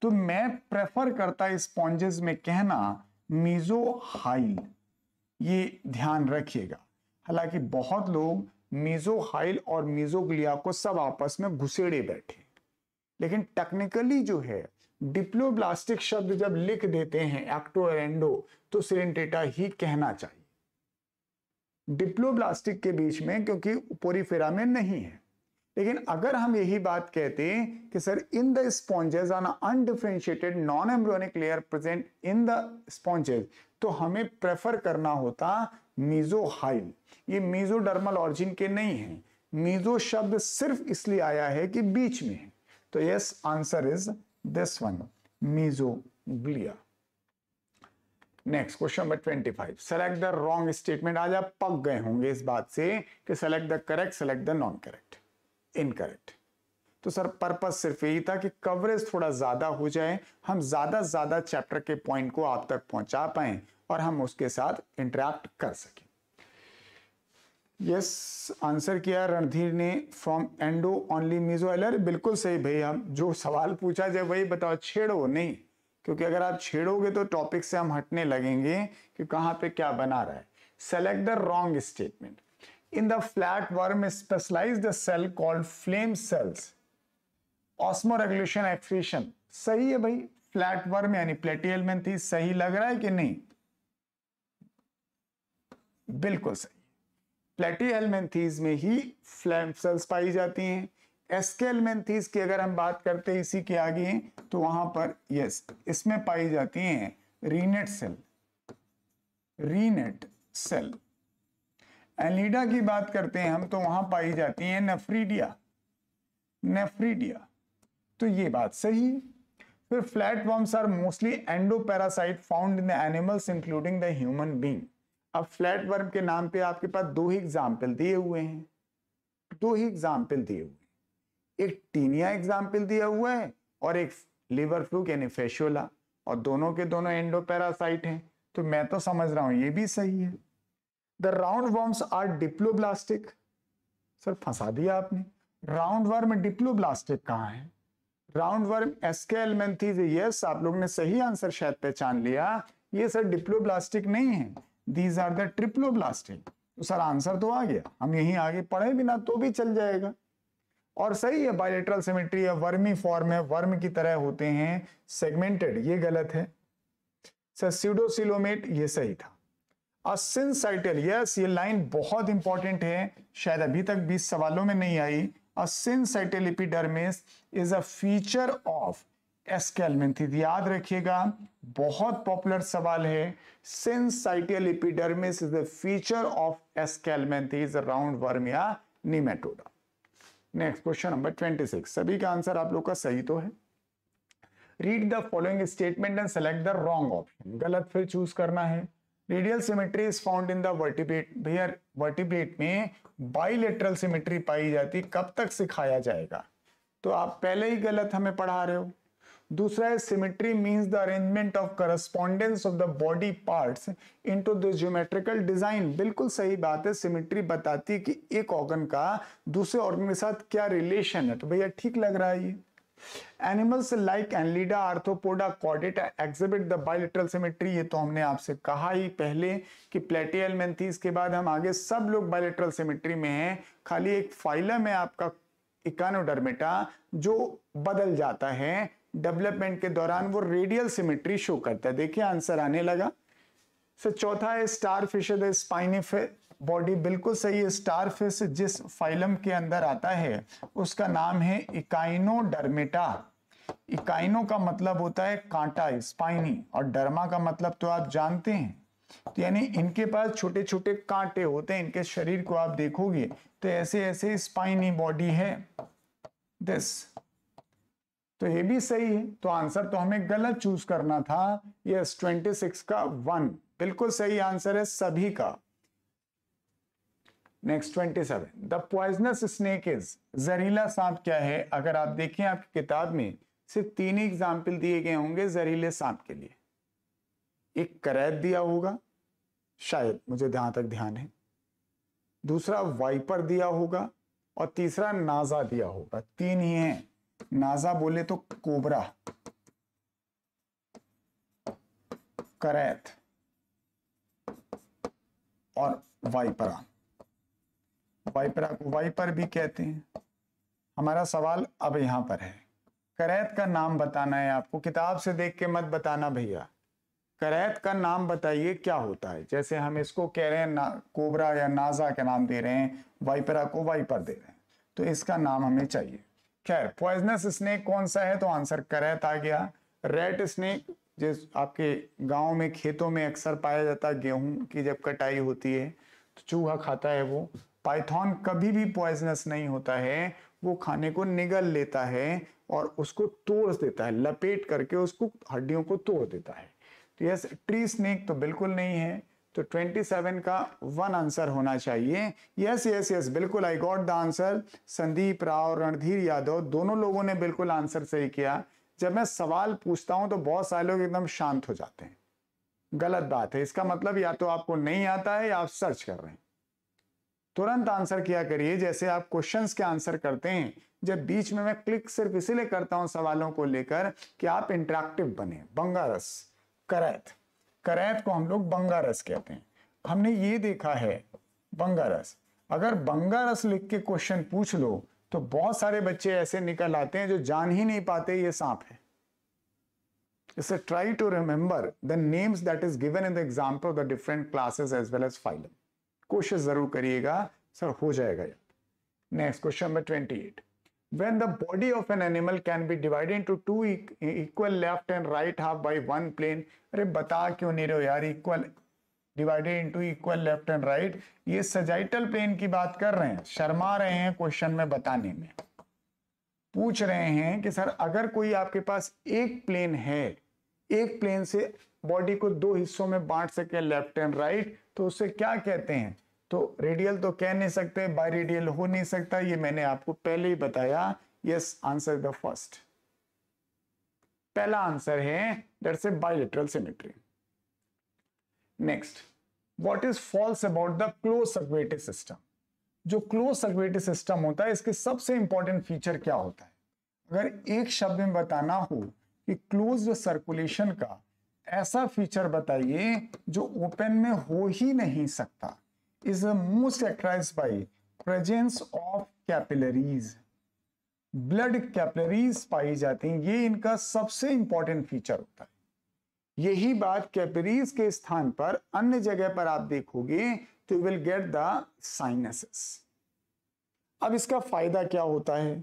तो मैं प्रेफर करता स्पॉन्जेस में कहना मीजो हाइल ये ध्यान रखिएगा हालांकि बहुत लोग मीजो हाइल और मीजोग्लिया को सब आपस में घुसेड़े बैठे लेकिन टेक्निकली जो है डिप्लोब्लास्टिक शब्द जब लिख देते हैं एक्टो एंडो तो सिलेंटेटा ही कहना चाहिए डिप्लोब्लास्टिक के बीच में क्योंकि पोरीफेरा में नहीं है लेकिन अगर हम यही बात कहते हैं कि sir in the sponges on undifferentiated non embryonic layer present in the sponges तो हमें प्रेफर करना होता मीजोहाइल ये मीजोडर्मल ऑरिजिन के नहीं है मीजो शब्द सिर्फ इसलिए आया है कि बीच में है तो yes answer is this one mesoglia next question number 25 select the wrong statement आज आप पक गए होंगे इस बात से कि select the correct select the non correct incorrect तो सर पर्पज सिर्फ यही था कि कवरेज थोड़ा ज्यादा हो जाए हम ज्यादा से ज्यादा चैप्टर के पॉइंट को आप तक पहुंचा पाए और हम उसके साथ इंटरेक्ट कर सकें यस आंसर किया रणधीर ने फ्रॉम एंडो ओनली मीजो एलर बिल्कुल सही भैया जो सवाल पूछा जाए वही बताओ छेड़ो नहीं क्योंकि अगर आप छेड़ोगे तो टॉपिक से हम हटने लगेंगे कि कहाँ पे क्या बना रहा है select the wrong statement in the flat worm specialize the cell called flame cells osmoregulation excretion सही है भाई फ्लैट वर्म यानी प्लेटियल में थी सही लग रहा है कि नहीं बिल्कुल सही प्लेटीहेलमेंथीज में ही फ्लैम सेल्स पाई जाती हैं एस्केलमेंथीज की अगर हम बात करते हैं इसी के आगे तो वहां पर यस इसमें पाई जाती हैं renette cell renette cell Annelida की बात करते हैं हम तो वहां पाई जाती हैं नेफ्रीडिया नेफ्रीडिया तो ये बात सही है फिर flat worms are mostly endoparasite found in the animals including the human being अब फ्लैट वर्म के नाम पे आपके पास दो ही एग्जाम्पल दिए हुए हैं दो ही एग्जाम्पल दिए हुए हैं एक टीनिया एग्जाम्पल दिया हुआ है और एक लिवर फ्लूक यानी फेशोला और दोनों के दोनों एंडोपैरासाइट हैं तो मैं तो समझ रहा हूँ ये भी सही है the round worms are diploblastic sir फंसा दिया आपने राउंड वर्म डिप्लोब्लास्टिक कहाँ है राउंड वर्म एस्केलमेंथीज यस आप लोग ने सही आंसर शायद पहचान लिया ये सर डिप्लोब्लास्टिक नहीं है दीज आर द ट्रिप्लोब्लास्टिन तो सर आंसर तो आ गया हम यहीं आगे पढ़े बिना तो भी चल जाएगा और सही है बायोलेट्रल सिमेट्री है वर्मी फॉर्म है वर्म की तरह होते हैं सेगमेंटेड ये गलत है सर सीडोसिलोमेट ये सही था असिनसाइटल यस ये लाइन बहुत इंपॉर्टेंट है शायद अभी तक 20 सवालों में नहीं आई syncytial epidermis is a feature of Aschelminthes याद रखिएगा बहुत पॉपुलर सवाल है syncytial epidermis is the feature of Aschelminthes round worm या निमेटोडा नेक्स्ट क्वेश्चन नंबर 26 सभी का आंसर आप लोग का सही तो है read the following statement and select the wrong option गलत फिर चूज करना है radial symmetry is found in the vertebrate भैया वर्टिब्रेट में बाइलेटरल सिमेट्री पाई जाती कब तक सिखाया जाएगा तो आप पहले ही गलत हमें पढ़ा रहे हो दूसरा है symmetry means the arrangement of correspondence of the body parts into the geometrical design बिल्कुल सही बात है सिमेट्री बताती है कि एक ऑर्गन का दूसरे ऑर्गन के साथ क्या रिलेशन है तो भैया ठीक लग रहा है ये एनिमल्स लाइक एनलीडा आर्थोपोडा कॉडेटा एग्जिबिट द बायोलिट्रल सिमेट्री ये तो हमने आपसे कहा ही पहले कि प्लेटियल मेंथीस के बाद हम आगे सब लोग बायोलिट्रल सिमेट्री में हैं खाली एक फाइलम है आपका इकानोडर्मेटा जो बदल जाता है डेवलपमेंट के दौरान वो रेडियल सिमेट्री शो करता है देखिए आंसर आने लगा सर चौथा है starfish the spiny body बिल्कुल सही है स्टार फिश जिस फाइलम के अंदर आता है उसका नाम है इकाइनो डरमेटा इकाइनो का मतलब होता है कांटा स्पाइनी और डर्मा का मतलब तो आप जानते हैं तो यानी इनके पास छोटे छोटे कांटे होते हैं इनके शरीर को आप देखोगे तो ऐसे ऐसे स्पाइनी बॉडी है दिस तो ये भी सही है तो आंसर तो हमें गलत चूज करना था ये ट्वेंटी सिक्स का वन बिल्कुल सही आंसर है सभी का next twenty seven the poisonous snake is जहरीला सांप क्या है अगर आप देखें आपकी किताब में सिर्फ तीन ही एग्जाम्पल दिए गए होंगे जहरीले सांप के लिए एक करैत दिया होगा शायद मुझे जहां तक ध्यान है दूसरा वाइपर दिया होगा और तीसरा नाजा दिया होगा तीन ही हैं नाजा बोले तो कोबरा करैत और वाइपरा वाइपरा को वाइपर भी कहते हैं हमारा सवाल अब यहां पर है करैत का नाम बताना है आपको किताब से देख के मत बताना भैया करैत का नाम बताइए क्या होता है जैसे हम इसको कह रहे हैं ना कोबरा या नाजा के नाम दे रहे हैं वाइपरा को वाइपर दे रहे हैं तो इसका नाम हमें चाहिए खैर पॉइजनस स्नेक कौन सा है तो आंसर करैत आ गया रेड स्नेक जिस आपके गांव में खेतों में अक्सर पाया जाता है गेहूं की जब कटाई होती है तो चूहा खाता है वो पाइथॉन कभी भी पॉइजनस नहीं होता है वो खाने को निगल लेता है और उसको तोड़ देता है लपेट करके उसको हड्डियों को तोड़ देता है तो यस ट्री स्नेक तो बिल्कुल नहीं है तो 27 का वन आंसर होना चाहिए यस यस यस बिल्कुल I got the answer Sandeep Rao Randhir Yadav दोनों लोगों ने बिल्कुल आंसर सही किया जब मैं सवाल पूछता हूं तो बहुत सारे लोग एकदम शांत हो जाते हैं गलत बात है इसका मतलब या तो आपको नहीं आता है या आप सर्च कर रहे हैं तुरंत आंसर किया करिए जैसे आप क्वेश्चंस के आंसर करते हैं जब बीच में मैं क्लिक सिर्फ इसीलिए करता हूं सवालों को लेकर कि आप इंटरेक्टिव बने बंगारस करत करैत को हम लोग बंगा रस कहते हैं हमने ये देखा है बंगा रस अगर बंगा रस लिख के क्वेश्चन पूछ लो तो बहुत सारे बच्चे ऐसे निकल आते हैं जो जान ही नहीं पाते ये सांप है इसे try to remember the names that is given in the example of the different classes as well as phylum कोशिश जरूर करिएगा सर हो जाएगा next question number twenty eight when the body of an animal can be divided into two equal left and right half by one plane अरे बता क्यों नहीं रहे हो यार equal divided into equal left and right ये sagittal plane की बात कर रहे हैं शर्मा रहे हैं क्वेश्चन में बताने में पूछ रहे हैं कि सर अगर कोई आपके पास एक प्लेन है एक प्लेन से बॉडी को दो हिस्सों में बांट सके लेफ्ट एंड राइट तो उसे क्या कहते हैं तो रेडियल तो कह नहीं सकते बाय रेडियल हो नहीं सकता ये मैंने आपको पहले ही बताया यस आंसर द फर्स्ट पहला आंसर है that's a bilateral symmetry next what is false about the close circulatory system जो क्लोज सर्कुलेटरी सिस्टम होता है इसके सबसे इंपॉर्टेंट फीचर क्या होता है अगर एक शब्द में बताना हो कि क्लोज सर्कुलेशन का ऐसा फीचर बताइए जो ओपन में हो ही नहीं सकता is most characterized by presence of capillaries. Blood capillaries पाई जाती हैं ये इनका सबसे इंपॉर्टेंट फीचर होता है यही बात कैपलरीज के स्थान पर अन्य जगह पर आप देखोगे तो विल गेट द साइनसेस अब इसका फायदा क्या होता है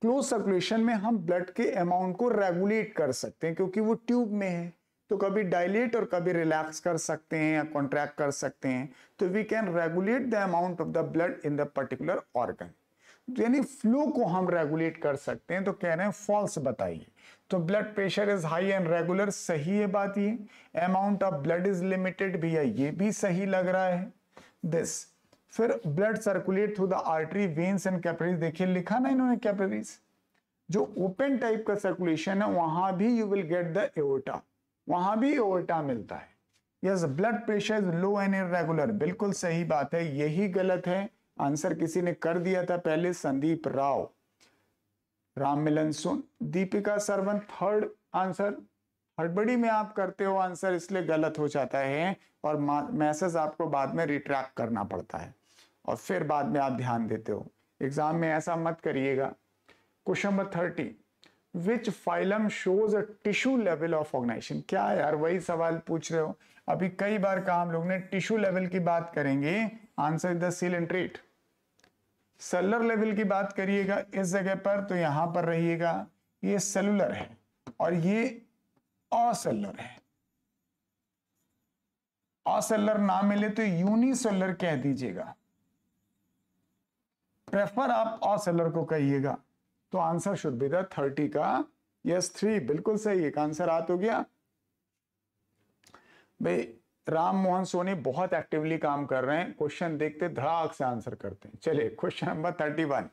क्लोज सर्कुलेशन में हम ब्लड के अमाउंट को रेगुलेट कर सकते हैं क्योंकि वो ट्यूब में है तो कभी डायलेट और कभी रिलैक्स कर सकते हैं या कॉन्ट्रैक्ट कर सकते हैं तो we can regulate the amount of the blood in the particular organ यानी फ्लो को हम रेगुलेट कर सकते हैं तो कह रहे हैं फॉल्स बताइए तो blood pressure is high and regular सही है बात ये amount of blood is limited भी है ये भी सही लग रहा है दिस फिर blood circulate through the artery veins and capillaries देखिए लिखा ना इन्होंने कैपरीज जो ओपन टाइप का सर्कुलेशन है वहां भी you will get the aorta वहां भी ओल्टा मिलता है yes blood pressure low and irregular बिल्कुल सही बात है यही गलत है आंसर किसी ने कर दिया था पहले संदीप राव राम मिलन सुन दीपिका सरवन थर्ड आंसर हड़बड़ी में आप करते हो आंसर इसलिए गलत हो जाता है और मैसेज आपको बाद में रिट्रैक्ट करना पड़ता है और फिर बाद में आप ध्यान देते हो एग्जाम में ऐसा मत करिएगा question number thirty which phylum shows a tissue level of organisation क्या यार वही सवाल पूछ रहे हो अभी कई बार कहा हम लोग ने टिश्यू लेवल की बात करेंगे answer is the seal and treat cellular level की बात करिएगा इस जगह पर तो यहां पर रहिएगा ये सेलुलर है और ये असेलर है असेलर ना मिले तो यूनिसेलर कह दीजिएगा प्रेफर आप असेलर को कहिएगा तो answer should be the thirty का यस थ्री बिल्कुल सही एक आंसर आ तो गया भाई राम मोहन सोनी बहुत एक्टिवली काम कर रहे हैं क्वेश्चन देखते धड़ाक से आंसर करते हैं चलिए question number thirty one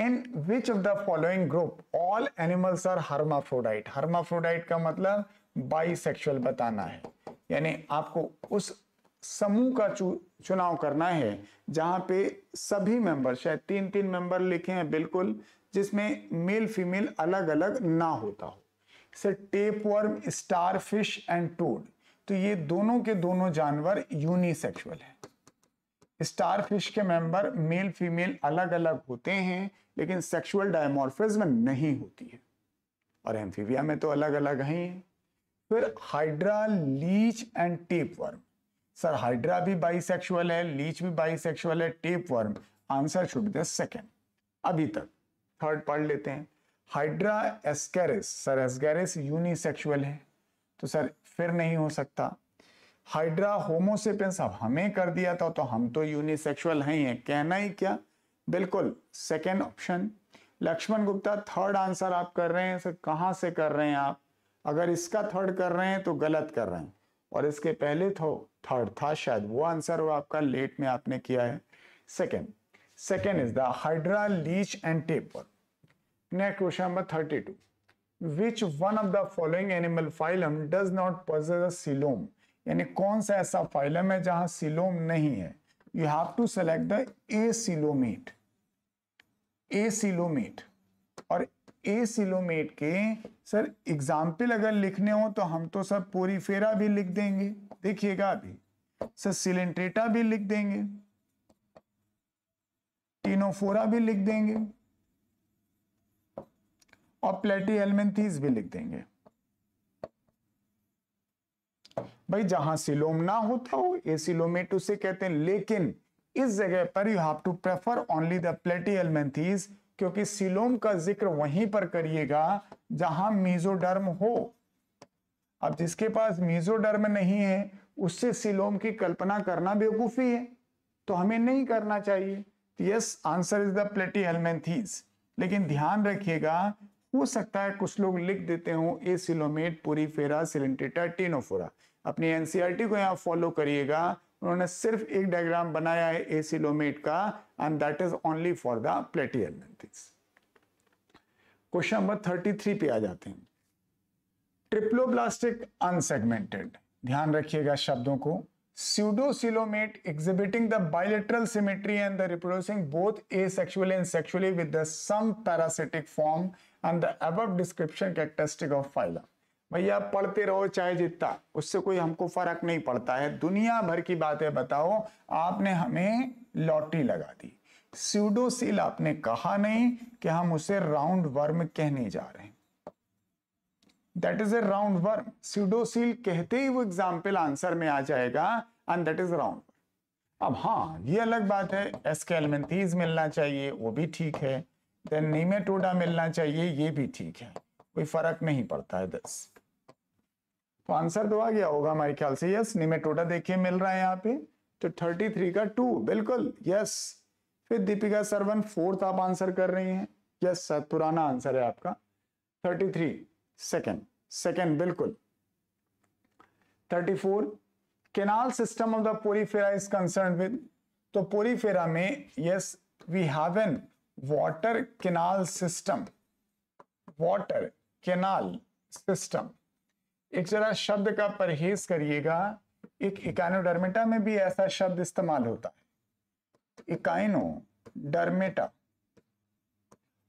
in which of the following group all animals are hermaphrodite hermaphrodite का मतलब बाइसेक्सुअल बताना है यानी आपको उस समूह का चुनाव करना है जहां पे सभी मेंबर शायद तीन तीन मेंबर लिखे हैं बिल्कुल जिसमें मेल फीमेल अलग अलग ना होता हो tape tapeworm starfish and toad तो ये दोनों के दोनों जानवर यूनिसेक्सुअल है स्टार फिश के मेंबर मेल फीमेल अलग अलग होते हैं लेकिन सेक्सुअल डायमोरफिज्म नहीं होती है और एम्फीविया में तो अलग अलग है फिर hydra leech and tapeworm sir hydra भी बाइसेक्सुअल है लीच भी बाइसेक्सुअल है tapeworm answer should be the second अभी तक थर्ड पढ़ लेते हैं hydra ascaris sir ascaris unisexual है तो सर फिर नहीं हो सकता हाइड्रा होमोसेपेंस अब हमें कर दिया था तो हम तो यूनिसेक्सुअल हैं है कहना ही क्या बिल्कुल second option Lakshman Gupta third answer आप कर रहे हैं सर कहाँ से कर रहे हैं आप अगर इसका थर्ड कर रहे हैं तो गलत कर रहे हैं और इसके पहले तो थर्ड था शायद वो आंसर वो आपका लेट में आपने किया है second second is the hydra leech and tapeworm next question number thirty two which one of the following animal phylum does not possess coelom यानी कौन सा ऐसा फाइलम है जहां सिलोम नहीं है you have to select the acoelomate acoelomate और acoelomate के सर एग्जाम्पल अगर लिखने हो तो हम तो सर पोरीफेरा भी लिख देंगे देखिएगा अभी सर सिलेंट्रेटा भी लिख देंगे टीनोफोरा भी लिख देंगे और प्लेटी एलमेंथीज भी लिख देंगे भाई जहां सिलोम ना होता हो सिलोमेट उसे कहते हैं लेकिन इस जगह पर you have to prefer only the platyhelminthes क्योंकि सिलोम का जिक्र वहीं पर करिएगा जहां मीजोडर्म हो अब जिसके पास मीजोडर्म नहीं है उससे सिलोम की कल्पना करना बेवकूफी है तो हमें नहीं करना चाहिए yes answer is the platyhelminthes लेकिन ध्यान रखिएगा हो सकता है कुछ लोग लिख देते हो acoelomate porifera coelenterata ctenophora अपनी एनसीईआरटी e को यहाँ फॉलो करिएगा उन्होंने सिर्फ एक डायग्राम बनाया है ए सिलोमेट का and that is only for the platyhelminthes question number thirty three पे आ जाते हैं ट्रिप्लोब्लास्टिक अनसेगमेंटेड ध्यान रखिएगा शब्दों को pseudocoelomate exhibiting the bilateral symmetry and the reproducing both asexually and sexually with the some parasitic form and the above description characteristic of phylum भैया पढ़ते रहो चाहे जितना उससे कोई हमको फर्क नहीं पड़ता है दुनिया भर की बातें बताओ आपने हमें लॉटरी लगा दी सील आपने कहा नहीं कि हम उसे राउंड वर्म कहने जा रहे हैं that is a roundworm seal कहते ही वो एग्जाम्पल आंसर में आ जाएगा एंड दैट इज राउंड अब हाँ ये अलग बात है एस्केलमेंथीज मिलना चाहिए वो भी ठीक है देन नीमेटोडा मिलना चाहिए ये भी ठीक है कोई फर्क नहीं पड़ता है दस तो आंसर तो आ गया होगा हमारे ख्याल से यस नीमेटोडा देखिए मिल रहा है यहाँ पे तो 33 का टू बिल्कुल यस फिर दीपिका सरवन फोर्थ आप आंसर कर रही हैं यस सर पुराना आंसर है आपका 33 सेकेंड सेकेंड बिल्कुल 34 canal system of the porifera is concern with तो पोरीफेरा में yes we have an water canal system water canal system एक जरा शब्द का परहेज करिएगा एक इकाइनोडर्मेटा में भी ऐसा शब्द इस्तेमाल होता है डर्मेटा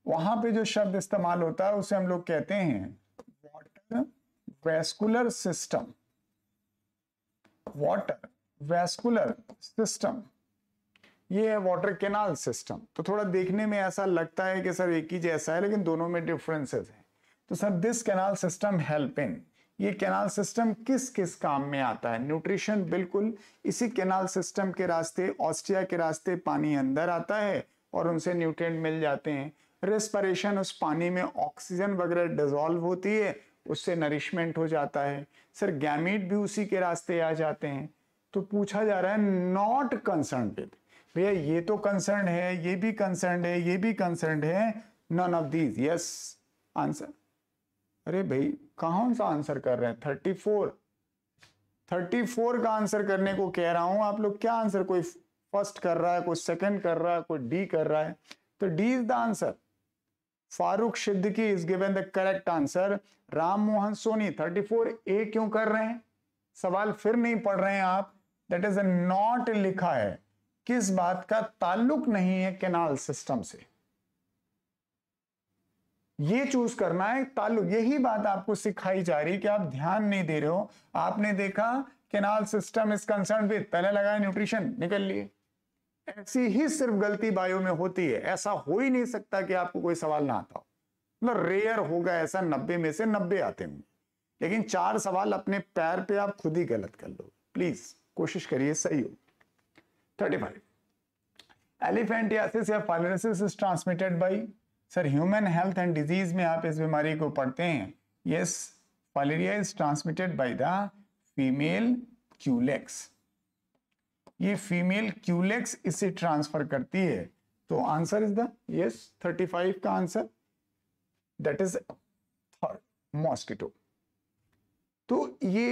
वहां पे जो शब्द इस्तेमाल होता है उसे हम लोग कहते हैं water vascular system water vascular system ये है वाटर केनाल सिस्टम तो थोड़ा देखने में ऐसा लगता है कि सर एक ही जैसा है लेकिन दोनों में डिफरेंसेस हैं तो sir this canal system help in ये केनाल सिस्टम किस किस काम में आता है न्यूट्रिशन बिल्कुल इसी केनाल सिस्टम के रास्ते ऑस्ट्रिया के रास्ते पानी अंदर आता है और उनसे न्यूट्रिएंट मिल जाते हैं रेस्परेशन उस पानी में ऑक्सीजन वगैरह डिजोल्व होती है उससे नरिशमेंट हो जाता है सर गैमेट भी उसी के रास्ते आ जाते हैं तो पूछा जा रहा है नॉट कंसर्न विद भैया ये तो कंसर्न है ये भी कंसर्न है ये भी कंसर्न है none of these yes answer अरे भाई कौन सा आंसर कर रहे हैं थर्टी फोर थर्टी फोर का आंसर करने को कह रहा हूं आप लोग क्या आंसर कोई फर्स्ट कर रहा है कोई सेकंड कर रहा है कोई डी कर रहा है तो D is the answer Farooq Siddiqui is given the correct answer Ram Mohan Soni 34 A क्यों कर रहे हैं सवाल फिर नहीं पढ़ रहे हैं आप दैट इज नॉट लिखा है किस बात का ताल्लुक नहीं है केनाल सिस्टम से ये चूज करना है ताल्लुक यही बात आपको सिखाई जा रही है कि आप ध्यान नहीं दे रहे हो आपने देखा canal system is concern with पहले लगाया न्यूट्रिशन निकल लिए ऐसी ही सिर्फ गलती बायो में होती है ऐसा हो ही नहीं सकता कि आपको कोई सवाल ना आता हो मतलब रेयर होगा ऐसा नब्बे में से नब्बे आते होंगे लेकिन चार सवाल अपने पैर पे आप खुद ही गलत कर लो प्लीज कोशिश करिए सही हो थर्टी फाइव एलिफेंटियासिस या filariasis is transmitted by sir human health and disease में आप इस बीमारी को पढ़ते हैं yes filaria is transmitted by the female culex ये फीमेल क्यूलेक्स इसे ट्रांसफर करती है तो आंसर इज द यस 35 का आंसर दैट इज मॉस्किटो तो ये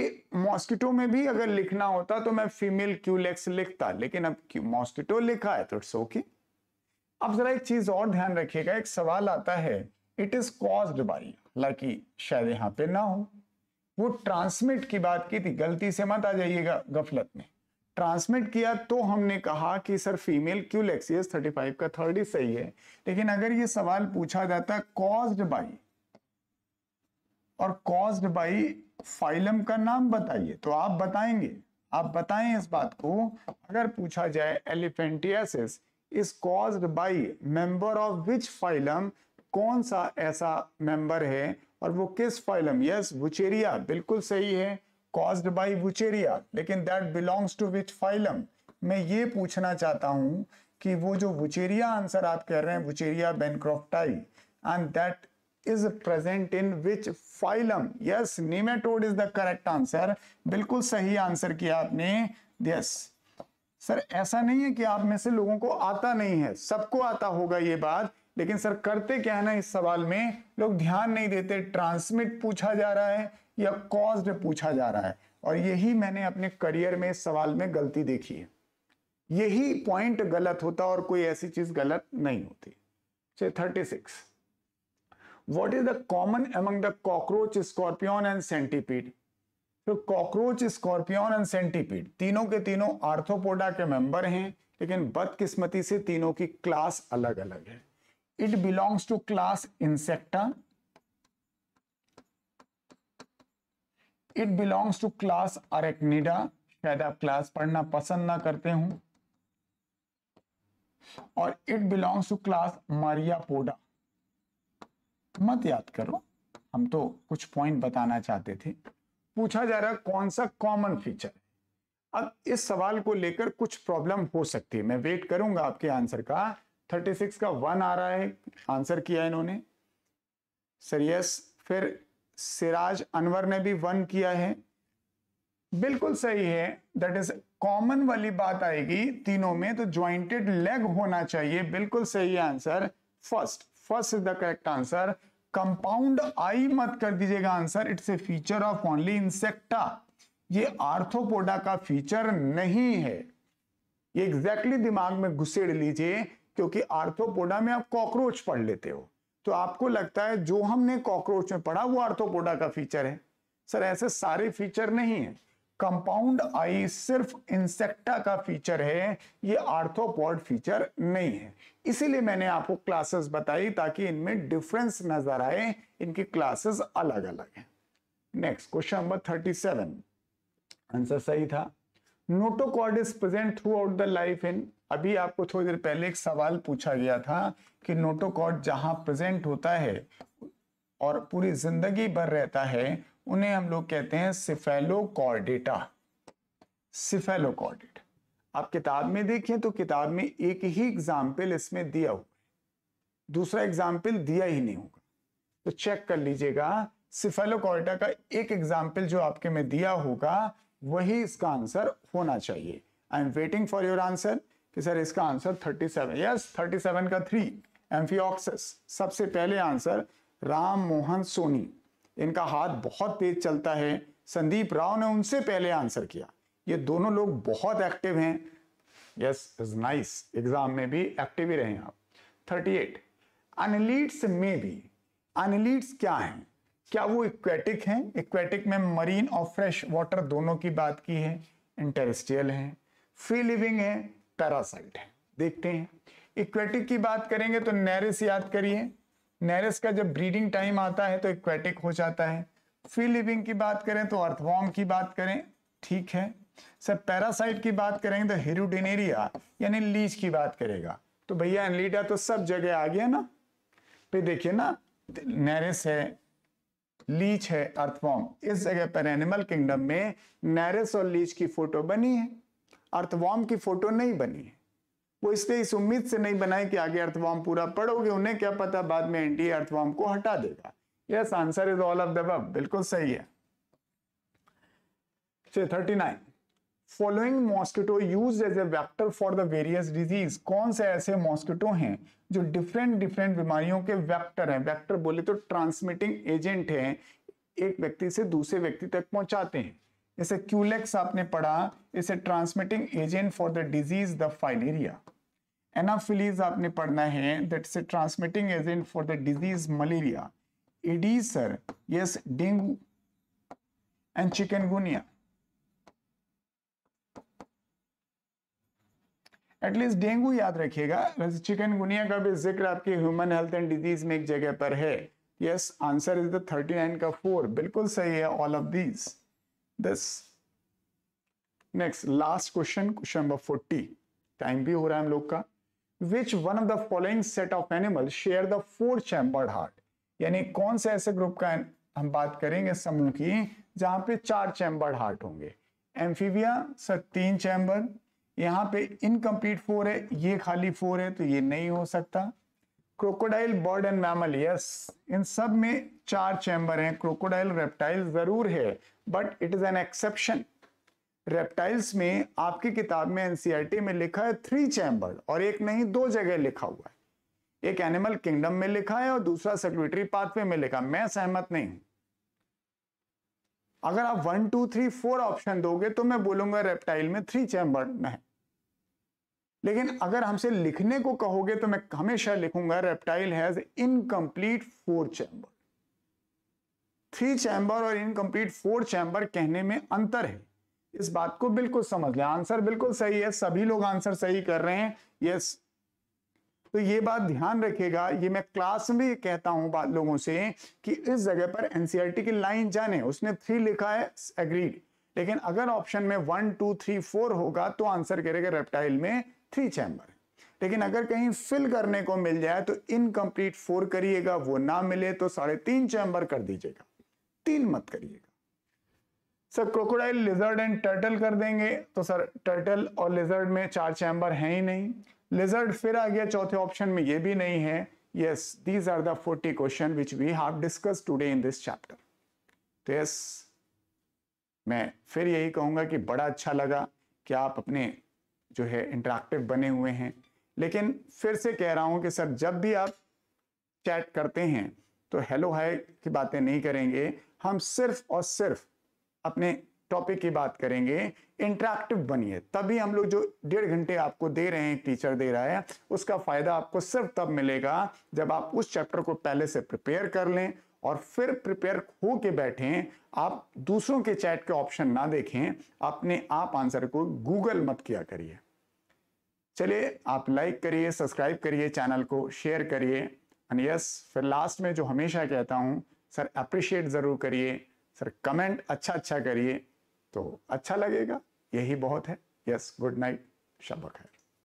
मॉस्किटो में भी अगर लिखना होता तो मैं फीमेल क्यूलेक्स लिखता लेकिन अब मॉस्किटो लिखा है तो इट्स ओके अब जरा एक चीज और ध्यान रखिएगा एक सवाल आता है इट इज कॉज्ड बाई हालांकि शायद यहां पे ना हो वो ट्रांसमिट की बात की थी गलती से मत आ जाइएगा गफलत में ट्रांसमिट किया तो हमने कहा कि sir female culex thirty five का थर्ड ही सही है लेकिन अगर ये सवाल पूछा जाता कॉज्ड बाई और कॉज्ड बाई फाइलम का नाम बताइए तो आप बताएंगे आप बताएं इस बात को अगर पूछा जाए elephantiasis is caused by member of which phylum कौन सा ऐसा मेंबर है और वो किस फाइलम यस बुचेरिया बिल्कुल सही है कॉज्ड बाय वुचेरिया लेकिन that belongs to which phylum मैं ये पूछना चाहता हूं कि वो जो वुचेरिया आंसर आप कह रहे हैं wuchereria bancrofti and that is present in which phylum yes nematode is the correct answer बिल्कुल सही आंसर किया आपने यस yes. सर ऐसा नहीं है कि आप में से लोगों को आता नहीं है सबको आता होगा ये बात लेकिन सर करते क्या है ना इस सवाल में लोग ध्यान नहीं देते ट्रांसमिट पूछा जा रहा है या कॉज में पूछा जा रहा है और यही मैंने अपने करियर में इस सवाल में गलती देखी है यही पॉइंट गलत होता और कोई ऐसी चीज गलत नहीं होती thirty six what is the common among the cockroach scorpion and centipede तो कॉकरोच स्कॉर्पियन एंड सेंटीपीड तीनों के तीनों आर्थोपोडा के मेंबर हैं लेकिन बदकिस्मती से तीनों की क्लास अलग अलग है it belongs to class insecta it belongs to class arachnida शायद आप क्लास पढ़ना पसंद ना करते हो और it belongs to class myriapoda मत याद करो हम तो कुछ पॉइंट बताना चाहते थे पूछा जा रहा कौन सा कॉमन फीचर अब इस सवाल को लेकर कुछ प्रॉब्लम हो सकती है मैं वेट करूंगा आपके आंसर का 36 का वन आ रहा है आंसर किया इन्होंने सर यस फिर सिराज अनवर ने भी वन किया है बिल्कुल सही है दैट इज कॉमन वाली बात आएगी तीनों में तो ज्वाइंटेड लेग होना चाहिए बिल्कुल सही answer first first is the correct answer compound eye मत कर दीजिएगा answer it's a feature of only insecta ये आर्थोपोडा का फीचर नहीं है ये एग्जैक्टली exactly दिमाग में घुसेड़ लीजिए क्योंकि आर्थोपोडा में आप कॉकरोच पढ़ लेते हो तो आपको लगता है जो हमने कॉकरोच में पढ़ा वो आर्थोपोडा का फीचर है सर ऐसे सारे फीचर नहीं है कंपाउंड आई सिर्फ इंसेक्टा का फीचर है ये आर्थोपोड फीचर नहीं है इसीलिए मैंने आपको क्लासेस बताई ताकि इनमें डिफरेंस नजर आए इनकी क्लासेस अलग अलग है next question number thirty seven answer सही था notochord is present throughout the life in अभी आपको थोड़ी देर पहले एक सवाल पूछा गया था कि नोटोकॉट जहां प्रेजेंट होता है और पूरी जिंदगी भर रहता है उन्हें हम लोग कहते हैं सिफेलोकॉर्डेटा सिफेलोकॉर्डेटा आप किताब में देखें तो किताब में एक ही एग्जाम्पल इसमें दिया हुआ है दूसरा एग्जाम्पल दिया ही नहीं होगा तो चेक कर लीजिएगा सिफेलोकॉर्टा का एक एग्जाम्पल जो आपके में दिया होगा वही इसका आंसर होना चाहिए I am waiting for your answer कि सर इसका आंसर 37 यस 37 का थ्री एम्फियोक्सिस सबसे पहले आंसर राम मोहन सोनी इनका हाथ बहुत तेज चलता है संदीप राव ने उनसे पहले आंसर किया ये दोनों लोग बहुत एक्टिव हैं यस इज नाइस एग्जाम में भी एक्टिव ही रहे आप 38 अनलीड्स में भी अनलीड्स क्या हैं क्या वो इक्वेटिक हैं इक्वेटिक में मरीन और फ्रेश वाटर दोनों की बात की है इंटरेस्टियल हैं फ्री लिविंग है पैरासाइट है देखते हैं इक्वेटिक की बात करेंगे तो नैरिस याद करिए नैरिस का जब ब्रीडिंग टाइम आता है तो इक्वेटिक हो जाता है फ्री लिविंग की बात करें तो अर्थवॉर्म की बात करें ठीक है सर पैरासाइट की बात करेंगे तो हेरूडिनेरिया यानी लीज की बात करेगा तो भैया एनलीडा तो सब जगह आ गया ना फिर देखिए ना नैरिस है लीच है अर्थवॉर्म इस जगह पर एनिमल किंगडम में नैरिस और लीच की फोटो बनी है अर्थवॉम की फोटो नहीं बनी है वो इसलिए इस उम्मीद से नहीं बनाए कि आगे अर्थवॉम पूरा पढ़ोगे उन्हें क्या पता बाद में एनडीए अर्थवॉम को हटा देगा yes answer is all of the above बिल्कुल सही है thirty nine following mosquito use as a vector for the various disease कौन से ऐसे मॉस्किटो हैं जो डिफरेंट डिफरेंट बीमारियों के वैक्टर हैं वैक्टर बोले तो ट्रांसमिटिंग एजेंट हैं एक व्यक्ति से दूसरे व्यक्ति तक पहुंचाते हैं इसे क्यूलेक्स e आपने पढ़ा इसे transmitting agent for the disease the filaria anopheles आपने पढ़ना है that is transmitting agent for the disease malaria aedes sir yes dengue and chikungunya at least dengue याद रखिएगा चिकनगुनिया का भी जिक्र आपके ह्यूमन हेल्थ एंड डिजीज में एक जगह पर है yes answer is the thirty nine का फोर बिल्कुल सही है all of these this next last question question number forty time भी हो रहा है हम लोग का which one of the following set of animal share the four chambered heart यानी कौन से ऐसे ग्रुप का हम बात करेंगे समूह की जहां पे चार चैम्बर्ड हार्ट होंगे एम्फीबिया सर तीन चैम्बर यहाँ पे इनकम्प्लीट फोर है ये खाली फोर है तो ये नहीं हो सकता crocodile bird and mammal yes इन सब में चार चैम्बर हैं क्रोकोडाइल रेप्टाइल जरूर है but it is an exception reptiles में आपकी किताब में एनसीईआरटी e में लिखा है थ्री चैम्बर और एक नहीं दो जगह लिखा हुआ है एक एनिमल किंगडम में लिखा है और दूसरा सेक्रेटरी पाथवे में लिखा मैं सहमत नहीं हूं अगर आप one two three four option दोगे तो मैं बोलूंगा रेप्टाइल में थ्री चैम्बर में है लेकिन अगर हमसे लिखने को कहोगे तो मैं हमेशा लिखूंगा reptile has incomplete four chamber three chamber और इनकम्प्लीट फोर चैम्बर कहने में अंतर है इस बात को बिल्कुल समझ लें आंसर बिल्कुल सही है सभी लोग आंसर सही कर रहे हैं यस तो ये बात ध्यान रखेगा ये मैं क्लास में कहता हूं बात लोगों से कि इस जगह पर एनसीईआरटी e की लाइन जाने उसने थ्री लिखा है एग्रीड लेकिन अगर ऑप्शन में वन टू थ्री फोर होगा तो आंसर करेगा रेप्टाइल में थ्री चैम्बर लेकिन अगर कहीं फिल करने को मिल जाए तो इनकम्प्लीट फोर करिएगा वो ना मिले तो साढ़े तीन चैम्बर कर दीजिएगा तीन मत करिएगा sir crocodile lizard and turtle कर देंगे तो सर टर्टल और लिजर्ड में चार चैम्बर हैं ही नहीं लिजर्ड फिर आ गया चौथे ऑप्शन में ये भी नहीं है yes these are the 40 question which we have discussed today in this chapter तो यस मैं फिर यही कहूंगा कि बड़ा अच्छा लगा कि आप अपने जो है इंटरक्टिव बने हुए हैं लेकिन फिर से कह रहा हूं कि सर जब भी आप चैट करते हैं तो हेलो हाय की बातें नहीं करेंगे हम सिर्फ और सिर्फ अपने टॉपिक की बात करेंगे इंटरेक्टिव बनिए तभी हम लोग जो डेढ़ घंटे आपको दे रहे हैं टीचर दे रहा है उसका फायदा आपको सिर्फ तब मिलेगा जब आप उस चैप्टर को पहले से प्रिपेयर कर लें और फिर प्रिपेयर हो के बैठें आप दूसरों के चैट के ऑप्शन ना देखें अपने आप आंसर को गूगल मत किया करिए चलिए आप लाइक करिए सब्सक्राइब करिए चैनल को शेयर करिए एंड यस फिर लास्ट में जो हमेशा कहता हूँ सर अप्रिशिएट ज़रूर करिए सर कमेंट अच्छा अच्छा करिए तो अच्छा लगेगा यही बहुत है यस गुड नाइट शब खैर